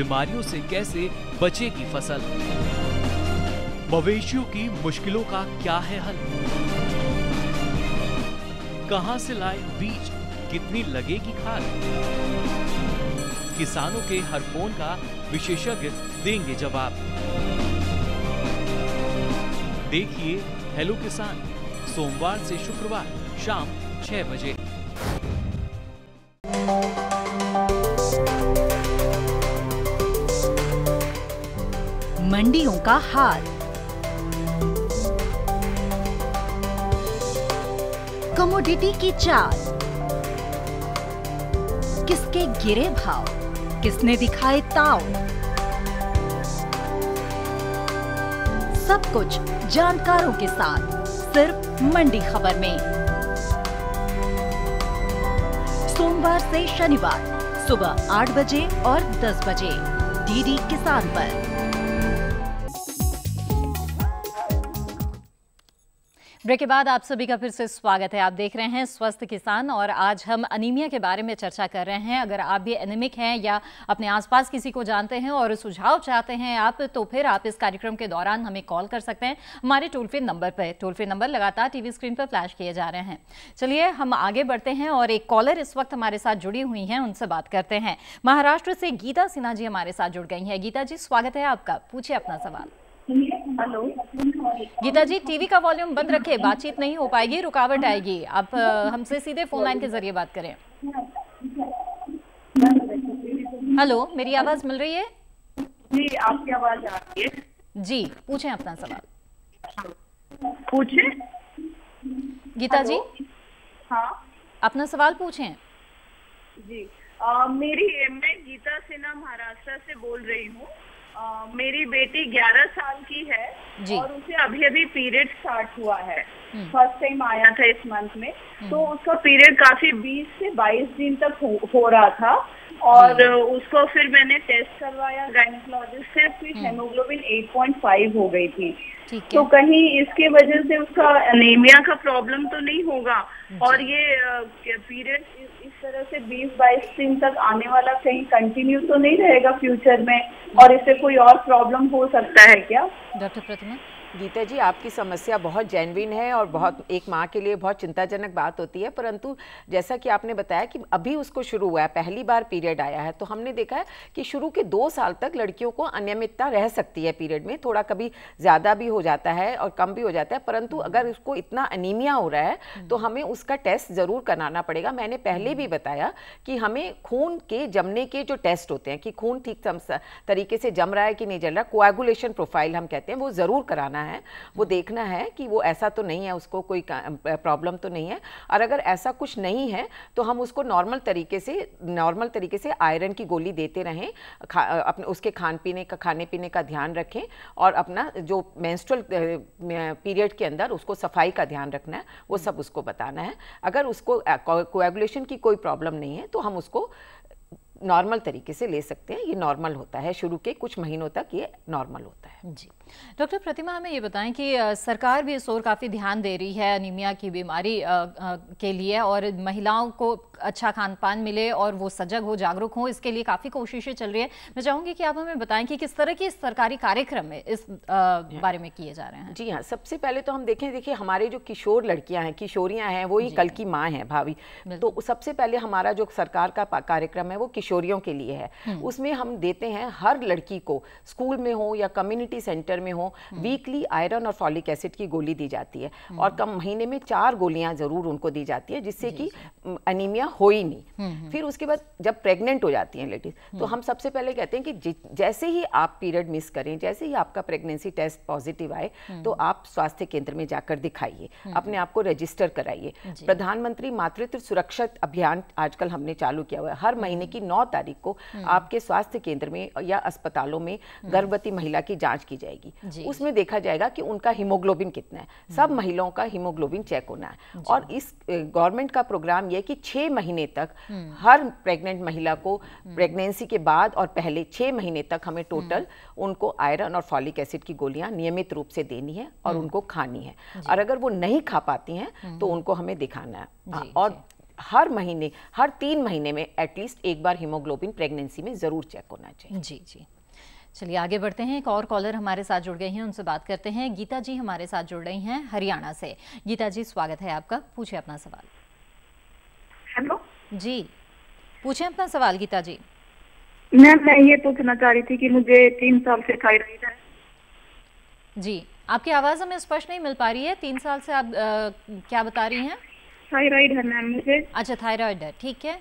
बीमारियों से कैसे बचेगी फसल मवेशियों की मुश्किलों का क्या है हल कहां से लाए बीज कितनी लगेगी खाद किसानों के हर फोन का विशेषज्ञ देंगे जवाब देखिए हेलो किसान सोमवार से शुक्रवार शाम छह बजे मंडियों का हाल कमोडिटी की चाल किसके गिरे भाव किसने दिखाए ताव सब कुछ जानकारों के साथ सिर्फ मंडी खबर में सोमवार से शनिवार सुबह आठ बजे और दस बजे डीडी किसान पर ब्रेक के बाद आप सभी का फिर से स्वागत है आप देख रहे हैं स्वस्थ किसान और आज हम अनीमिया के बारे में चर्चा कर रहे हैं अगर आप भी एनिमिक हैं या अपने आसपास किसी को जानते हैं और सुझाव चाहते हैं आप तो फिर आप इस कार्यक्रम के दौरान हमें कॉल कर सकते हैं हमारे टोल फ्री नंबर पर टोल फ्री नंबर लगातार टीवी स्क्रीन पर फ्लैश किए जा रहे हैं चलिए हम आगे बढ़ते हैं और एक कॉलर इस वक्त हमारे साथ जुड़ी हुई है उनसे बात करते हैं महाराष्ट्र से गीता सिन्हा जी हमारे साथ जुड़ गई है गीता जी स्वागत है आपका पूछिए अपना सवाल हेलो गीता जी टीवी का वॉल्यूम बंद रखे बातचीत नहीं हो पाएगी रुकावट आएगी आप हमसे सीधे फोन लाइन के जरिए बात करें हेलो मेरी आवाज मिल रही है जी आपकी आवाज आ रही है जी पूछें अपना सवाल पूछे गीता जी हाँ अपना सवाल पूछें जी आ, मेरी मैं गीता सिन्हा महाराष्ट्र से बोल रही हूँ मेरी बेटी 11 साल की है और उसे अभी अभी पीरियड स्टार्ट हुआ है हम्म। फर्स्ट टाइम आया था इस मंथ में हम्म। तो उसका पीरियड काफी 20 से 22 दिन तक हो, हो रहा था और हम्म। उसको फिर मैंने टेस्ट करवाया गाइनकोलॉजिस्ट से उसकी हेमोग्लोबिन 8.5 हो गई थी तो कहीं इसके वजह से उसका एनीमिया का प्रॉब्लम तो नहीं होगा और ये पीरियड तरह से 20 बाईस दिन तक आने वाला कहीं कंटिन्यू तो नहीं रहेगा फ्यूचर में और इससे कोई और प्रॉब्लम हो सकता है क्या डॉक्टर प्रतिमा गीता जी आपकी समस्या बहुत जेनविन है और बहुत हम्म। एक माँ के लिए बहुत चिंताजनक बात होती है परंतु जैसा कि आपने बताया कि अभी उसको शुरू हुआ है पहली बार पीरियड आया है तो हमने देखा है कि शुरू के दो साल तक लड़कियों को अनियमितता रह सकती है पीरियड में थोड़ा कभी ज़्यादा भी हो जाता है और कम भी हो जाता है परंतु हम्म। अगर उसको इतना अनिमिया हो रहा है तो हम्म। हमें उसका टेस्ट ज़रूर कराना पड़ेगा मैंने पहले भी बताया कि हमें खून के जमने के जो टेस्ट होते हैं कि खून ठीक तरीके से जम रहा है कि नहीं जल रहा कोएगुलेशन प्रोफाइल हम कहते हैं वो ज़रूर कराना करना है वो देखना है कि वो ऐसा तो नहीं है उसको कोई प्रॉब्लम तो नहीं है और अगर ऐसा कुछ नहीं है तो हम उसको नॉर्मल तरीके से नॉर्मल तरीके से आयरन की गोली देते रहें अपने उसके खान पीने का खाने पीने का ध्यान रखें और अपना जो मैंस्ट्रल पीरियड के अंदर उसको सफाई का ध्यान रखना है वो हम्म। सब उसको बताना है अगर उसको कोएगुलेशन की कोई प्रॉब्लम नहीं है तो हम उसको नॉर्मल तरीके से ले सकते हैं ये नॉर्मल होता है शुरू के कुछ महीनों तक ये नॉर्मल होता है जी डॉक्टर प्रतिमा हमें ये बताएं कि सरकार भी इस ओर काफ़ी ध्यान दे रही है अनिमिया की बीमारी के लिए और महिलाओं को अच्छा खान पान मिले और वो सजग हो जागरूक हो इसके लिए काफ़ी कोशिशें चल रही है मैं चाहूँगी कि आप हमें बताएं कि किस तरह के सरकारी कार्यक्रम में इस बारे में किए जा रहे हैं जी हाँ सबसे पहले तो हम देखें देखिए हमारे जो किशोर लड़कियाँ हैं किशोरियाँ हैं वो ही कल की माँ हैं भाभी तो सबसे पहले हमारा जो सरकार का कार्यक्रम है वो किशोरियों के लिए है हम्म। उसमें हम देते हैं हर लड़की को स्कूल में हो या कम्युनिटी सेंटर शुगर में हो वीकली आयरन और फॉलिक एसिड की गोली दी जाती है हम्म। और कम महीने में चार गोलियां ज़रूर उनको दी जाती है जिससे कि अनिमिया हो ही नहीं हम्म, हम्म। फिर उसके बाद जब प्रेग्नेंट हो जाती हैं लेडीज तो हम सबसे पहले कहते हैं कि जैसे ही आप पीरियड मिस करें जैसे ही आपका प्रेगनेंसी टेस्ट पॉजिटिव आए तो आप स्वास्थ्य केंद्र में जाकर दिखाइए अपने आप को रजिस्टर कराइए प्रधानमंत्री मातृत्व सुरक्षा अभियान आजकल हमने चालू किया हुआ है हर महीने की नौ तारीख को आपके स्वास्थ्य केंद्र में या अस्पतालों में गर्भवती महिला की जांच की जाएगी जाएगी उसमें देखा जाएगा कि उनका हीमोग्लोबिन कितना है हम्म। सब महिलाओं का हीमोग्लोबिन चेक होना है और इस गवर्नमेंट का प्रोग्राम यह कि छह महीने तक हम्म। हर प्रेग्नेंट महिला को हम्म। प्रेगनेंसी के बाद और पहले छह महीने तक हमें टोटल उनको आयरन और फॉलिक एसिड की गोलियां नियमित रूप से देनी है और उनको खानी है और अगर वो नहीं खा पाती हैं तो उनको हमें दिखाना है और हर महीने हर तीन महीने में एटलीस्ट एक बार हीमोग्लोबिन प्रेगनेंसी में ज़रूर चेक होना चाहिए जी जी चलिए आगे बढ़ते हैं एक और कॉलर हमारे साथ जुड़ गए हैं उनसे बात करते हैं गीता जी हमारे साथ जुड़ रही हैं हरियाणा से गीता जी स्वागत है आपका पूछे अपना सवाल हेलो जी पूछे अपना सवाल गीता जी मैम मैं ये पूछना चाह रही थी कि मुझे तीन साल से थायराइड है जी आपकी आवाज हमें स्पष्ट नहीं मिल पा रही है तीन साल से आप आ, क्या बता रही है थायराइड है मैम मुझे अच्छा थायराइड है ठीक है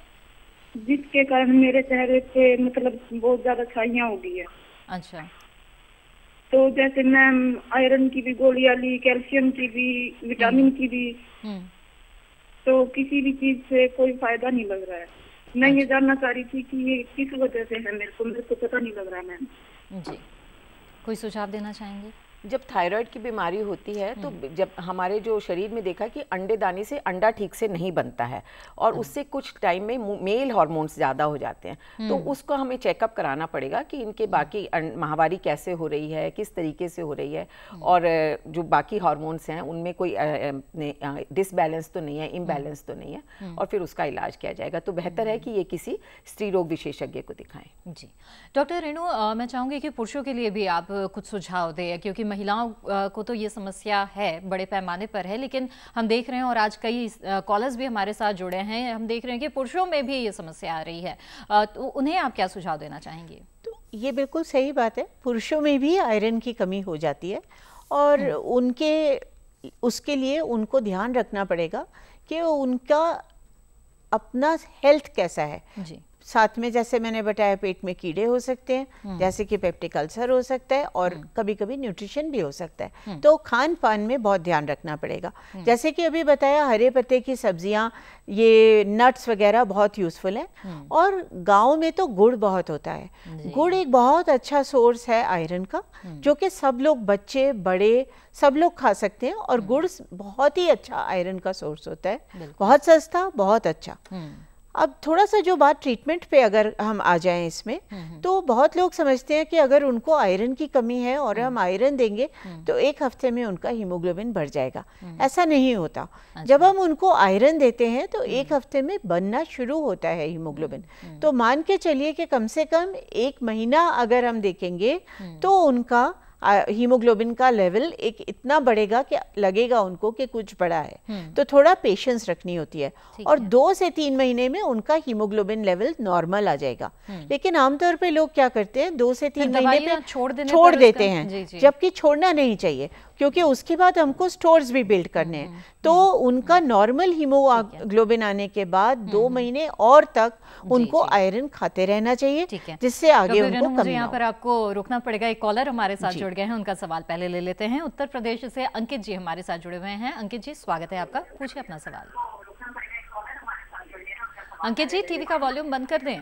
जिसके कारण मेरे चेहरे पे मतलब बहुत ज्यादा छाइया हो गई है अच्छा तो जैसे मैम आयरन की भी गोलियां ली कैल्शियम की भी विटामिन की भी हम्म। हम्म। तो किसी भी चीज से कोई फायदा नहीं लग रहा है मैं ये अच्छा। जानना चाह रही थी कि ये किस वजह से है मेरे को मेरे को पता नहीं लग रहा मैम जी कोई सुझाव देना चाहेंगे जब थायराइड की बीमारी होती है तो हम्म। जब हमारे जो शरीर में देखा कि अंडे दाने से अंडा ठीक से नहीं बनता है और हम्म। उससे कुछ टाइम में मेल हार्मोन्स ज़्यादा हो जाते हैं तो हम्म। उसको हमें चेकअप कराना पड़ेगा कि इनके बाकी अं-, माहवारी कैसे हो रही है किस तरीके से हो रही है और जो बाकी हॉर्मोन्स हैं उनमें कोई डिसबैलेंस तो नहीं है इम्बैलेंस तो नहीं है और फिर उसका इलाज किया जाएगा तो बेहतर है कि ये किसी स्त्री रोग विशेषज्ञ को दिखाएं जी डॉक्टर रेणु मैं चाहूँगी कि पुरुषों के लिए भी आप कुछ सुझाव दें क्योंकि महिलाओं को तो ये समस्या है बड़े पैमाने पर है लेकिन हम देख रहे हैं और आज कई कॉलर्स भी हमारे साथ जुड़े हैं हम देख रहे हैं कि पुरुषों में भी ये समस्या आ रही है तो उन्हें आप क्या सुझाव देना चाहेंगे तो ये बिल्कुल सही बात है पुरुषों में भी आयरन की कमी हो जाती है और हम्म। उनके उसके लिए उनको ध्यान रखना पड़ेगा कि उनका अपना हेल्थ कैसा है साथ में जैसे मैंने बताया पेट में कीड़े हो सकते हैं हम्म। जैसे कि पेप्टिक अल्सर हो सकता है और हम्म। कभी कभी न्यूट्रिशन भी हो सकता है हम्म। तो खान पान में बहुत ध्यान रखना पड़ेगा जैसे कि अभी बताया हरे पत्ते की सब्जियां ये नट्स वगैरह बहुत यूज़फुल हैं और गाँव में तो गुड़ बहुत होता है गुड़ एक बहुत अच्छा सोर्स है आयरन का जो कि सब लोग बच्चे बड़े सब लोग खा सकते हैं और गुड़ बहुत ही अच्छा आयरन का सोर्स होता है बहुत सस्ता बहुत अच्छा अब थोड़ा सा जो बात ट्रीटमेंट पे अगर हम आ जाएं इसमें हम्म, हम्म। तो बहुत लोग समझते हैं कि अगर उनको आयरन की कमी है और हम्म। हम आयरन देंगे तो एक हफ्ते में उनका हीमोग्लोबिन बढ़ जाएगा ऐसा नहीं होता अच्छा। जब हम उनको आयरन देते हैं तो एक हफ्ते में बनना शुरू होता है हीमोग्लोबिन तो मान के चलिए कि कम से कम एक महीना अगर हम देखेंगे तो उनका हीमोग्लोबिन का लेवल एक इतना बढ़ेगा कि लगेगा उनको कि कुछ बड़ा है हम्म। तो थोड़ा पेशेंस रखनी होती है और है। दो से तीन महीने में उनका हीमोग्लोबिन लेवल नॉर्मल आ जाएगा हम्म। लेकिन आमतौर पे लोग क्या करते हैं दो से तीन महीने छोड़, छोड़ देते हैं जबकि छोड़ना नहीं चाहिए क्योंकि उसके बाद हमको स्टोर्स भी बिल्ड करने हैं हम्म, तो हम्म। उनका नॉर्मल हीमोग्लोबिन आने के बाद दो हम्म, महीने और तक उनको आयरन खाते रहना चाहिए जिससे आगे उनको मुझे यहाँ पर आपको रोकना पड़ेगा एक कॉलर हमारे साथ जुड़ गए हैं उनका सवाल पहले ले लेते हैं उत्तर प्रदेश से अंकित जी हमारे साथ जुड़े हुए हैं अंकित जी स्वागत है आपका पूछिए अपना सवाल अंकित जी टीवी का वॉल्यूम बंद कर दें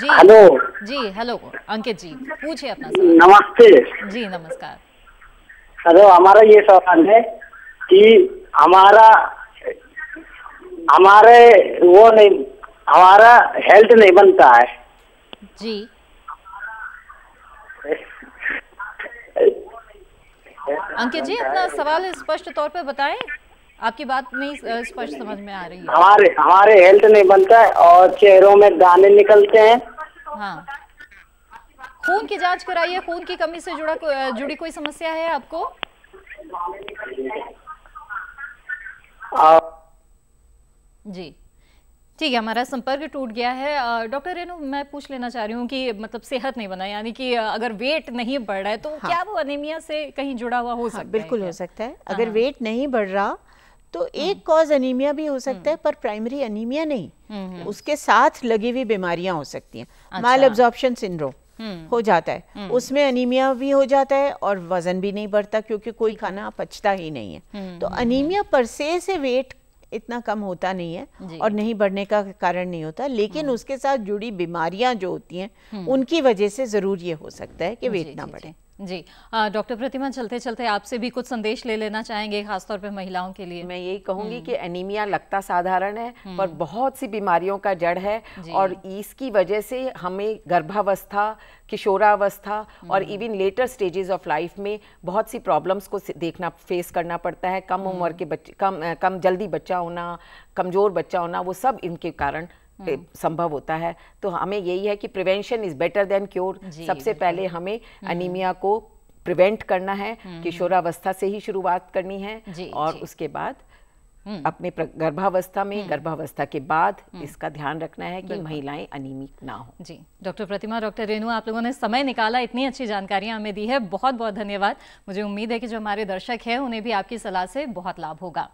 जी हेलो जी हेलो अंकित जी पूछिए अपना नमस्ते जी नमस्कार हेलो हमारा ये सवाल है कि हमारा हमारे वो नहीं हमारा हेल्थ नहीं बनता है जी अंकित जी अपना सवाल स्पष्ट तौर पर बताएं आपकी बात नहीं स्पष्ट समझ में आ रही है हमारे हमारे हेल्थ नहीं बनता है और चेहरों में दाने निकलते हैं हाँ खून की जांच कराइए खून की कमी से जुड़ा को, जुड़ी कोई समस्या है आपको जी ठीक है हमारा संपर्क टूट गया है डॉक्टर रेनू मैं पूछ लेना चाह रही हूँ कि मतलब सेहत नहीं बना यानी कि अगर वेट नहीं बढ़ रहा है तो हाँ। क्या वो अनिमिया से कहीं जुड़ा हुआ हो हाँ, सकता बिल्कुल है, हो सकता है अगर हाँ। वेट नहीं बढ़ रहा तो हम्म। एक कॉज अनीमिया भी हो सकता है हम्म। पर प्राइमरी अनीमिया नहीं हम्म, उसके साथ लगी हुई बीमारियां हो सकती हैं माल एब्जॉर्प्शन सिंड्रोम हो जाता है उसमें अनीमिया भी हो जाता है और वजन भी नहीं बढ़ता क्योंकि कोई खाना पचता ही नहीं है तो अनीमिया पर से से वेट इतना कम होता नहीं है और नहीं बढ़ने का कारण नहीं होता लेकिन उसके साथ जुड़ी बीमारियां जो होती हैं उनकी वजह से ज़रूर ये हो सकता है कि वेट ना बढ़े जी डॉक्टर प्रतिमा चलते चलते आपसे भी कुछ संदेश ले लेना चाहेंगे खासतौर पर महिलाओं के लिए मैं यही कहूंगी हम्म। कि एनीमिया लगता साधारण है हम्म। पर बहुत सी बीमारियों का जड़ है और इसकी वजह से हमें गर्भावस्था किशोरावस्था और even later stages of life में बहुत सी प्रॉब्लम्स को देखना फेस करना पड़ता है कम हम्म। उम्र के बच्चे कम कम जल्दी बच्चा होना कमज़ोर बच्चा होना वो सब इनके कारण हम्म। संभव होता है तो हमें यही है कि prevention is better than cure सबसे पहले हमें अनिमिया हम्म। को प्रिवेंट करना है हम्म। किशोरावस्था से ही शुरुआत करनी है जी, और जी. उसके बाद अपने गर्भावस्था में गर्भावस्था के बाद इसका ध्यान रखना है कि महिलाएं अनियमित ना हो जी डॉक्टर प्रतिमा डॉक्टर रेणु आप लोगों ने समय निकाला इतनी अच्छी जानकारियां हमें दी है बहुत बहुत धन्यवाद मुझे उम्मीद है कि जो हमारे दर्शक हैं उन्हें भी आपकी सलाह से बहुत लाभ होगा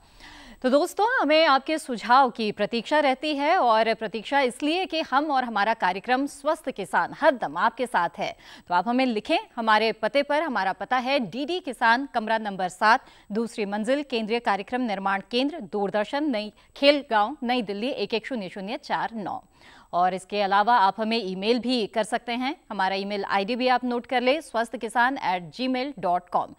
तो दोस्तों हमें आपके सुझाव की प्रतीक्षा रहती है और प्रतीक्षा इसलिए कि हम और हमारा कार्यक्रम स्वस्थ किसान हरदम आपके साथ है तो आप हमें लिखें हमारे पते पर हमारा पता है डीडी किसान कमरा नंबर सात दूसरी मंजिल केंद्रीय कार्यक्रम निर्माण केंद्र दूरदर्शन नई खेल गांव नई दिल्ली एक एक शून्य शून्य चार नौ और इसके अलावा आप हमें ईमेल भी कर सकते हैं हमारा ईमेल आईडी भी आप नोट कर ले स्वस्थ किसान at G mail dot com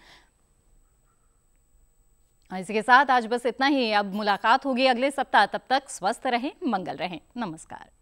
इसी के साथ आज बस इतना ही अब मुलाकात होगी अगले सप्ताह तब तक स्वस्थ रहें मंगल रहें नमस्कार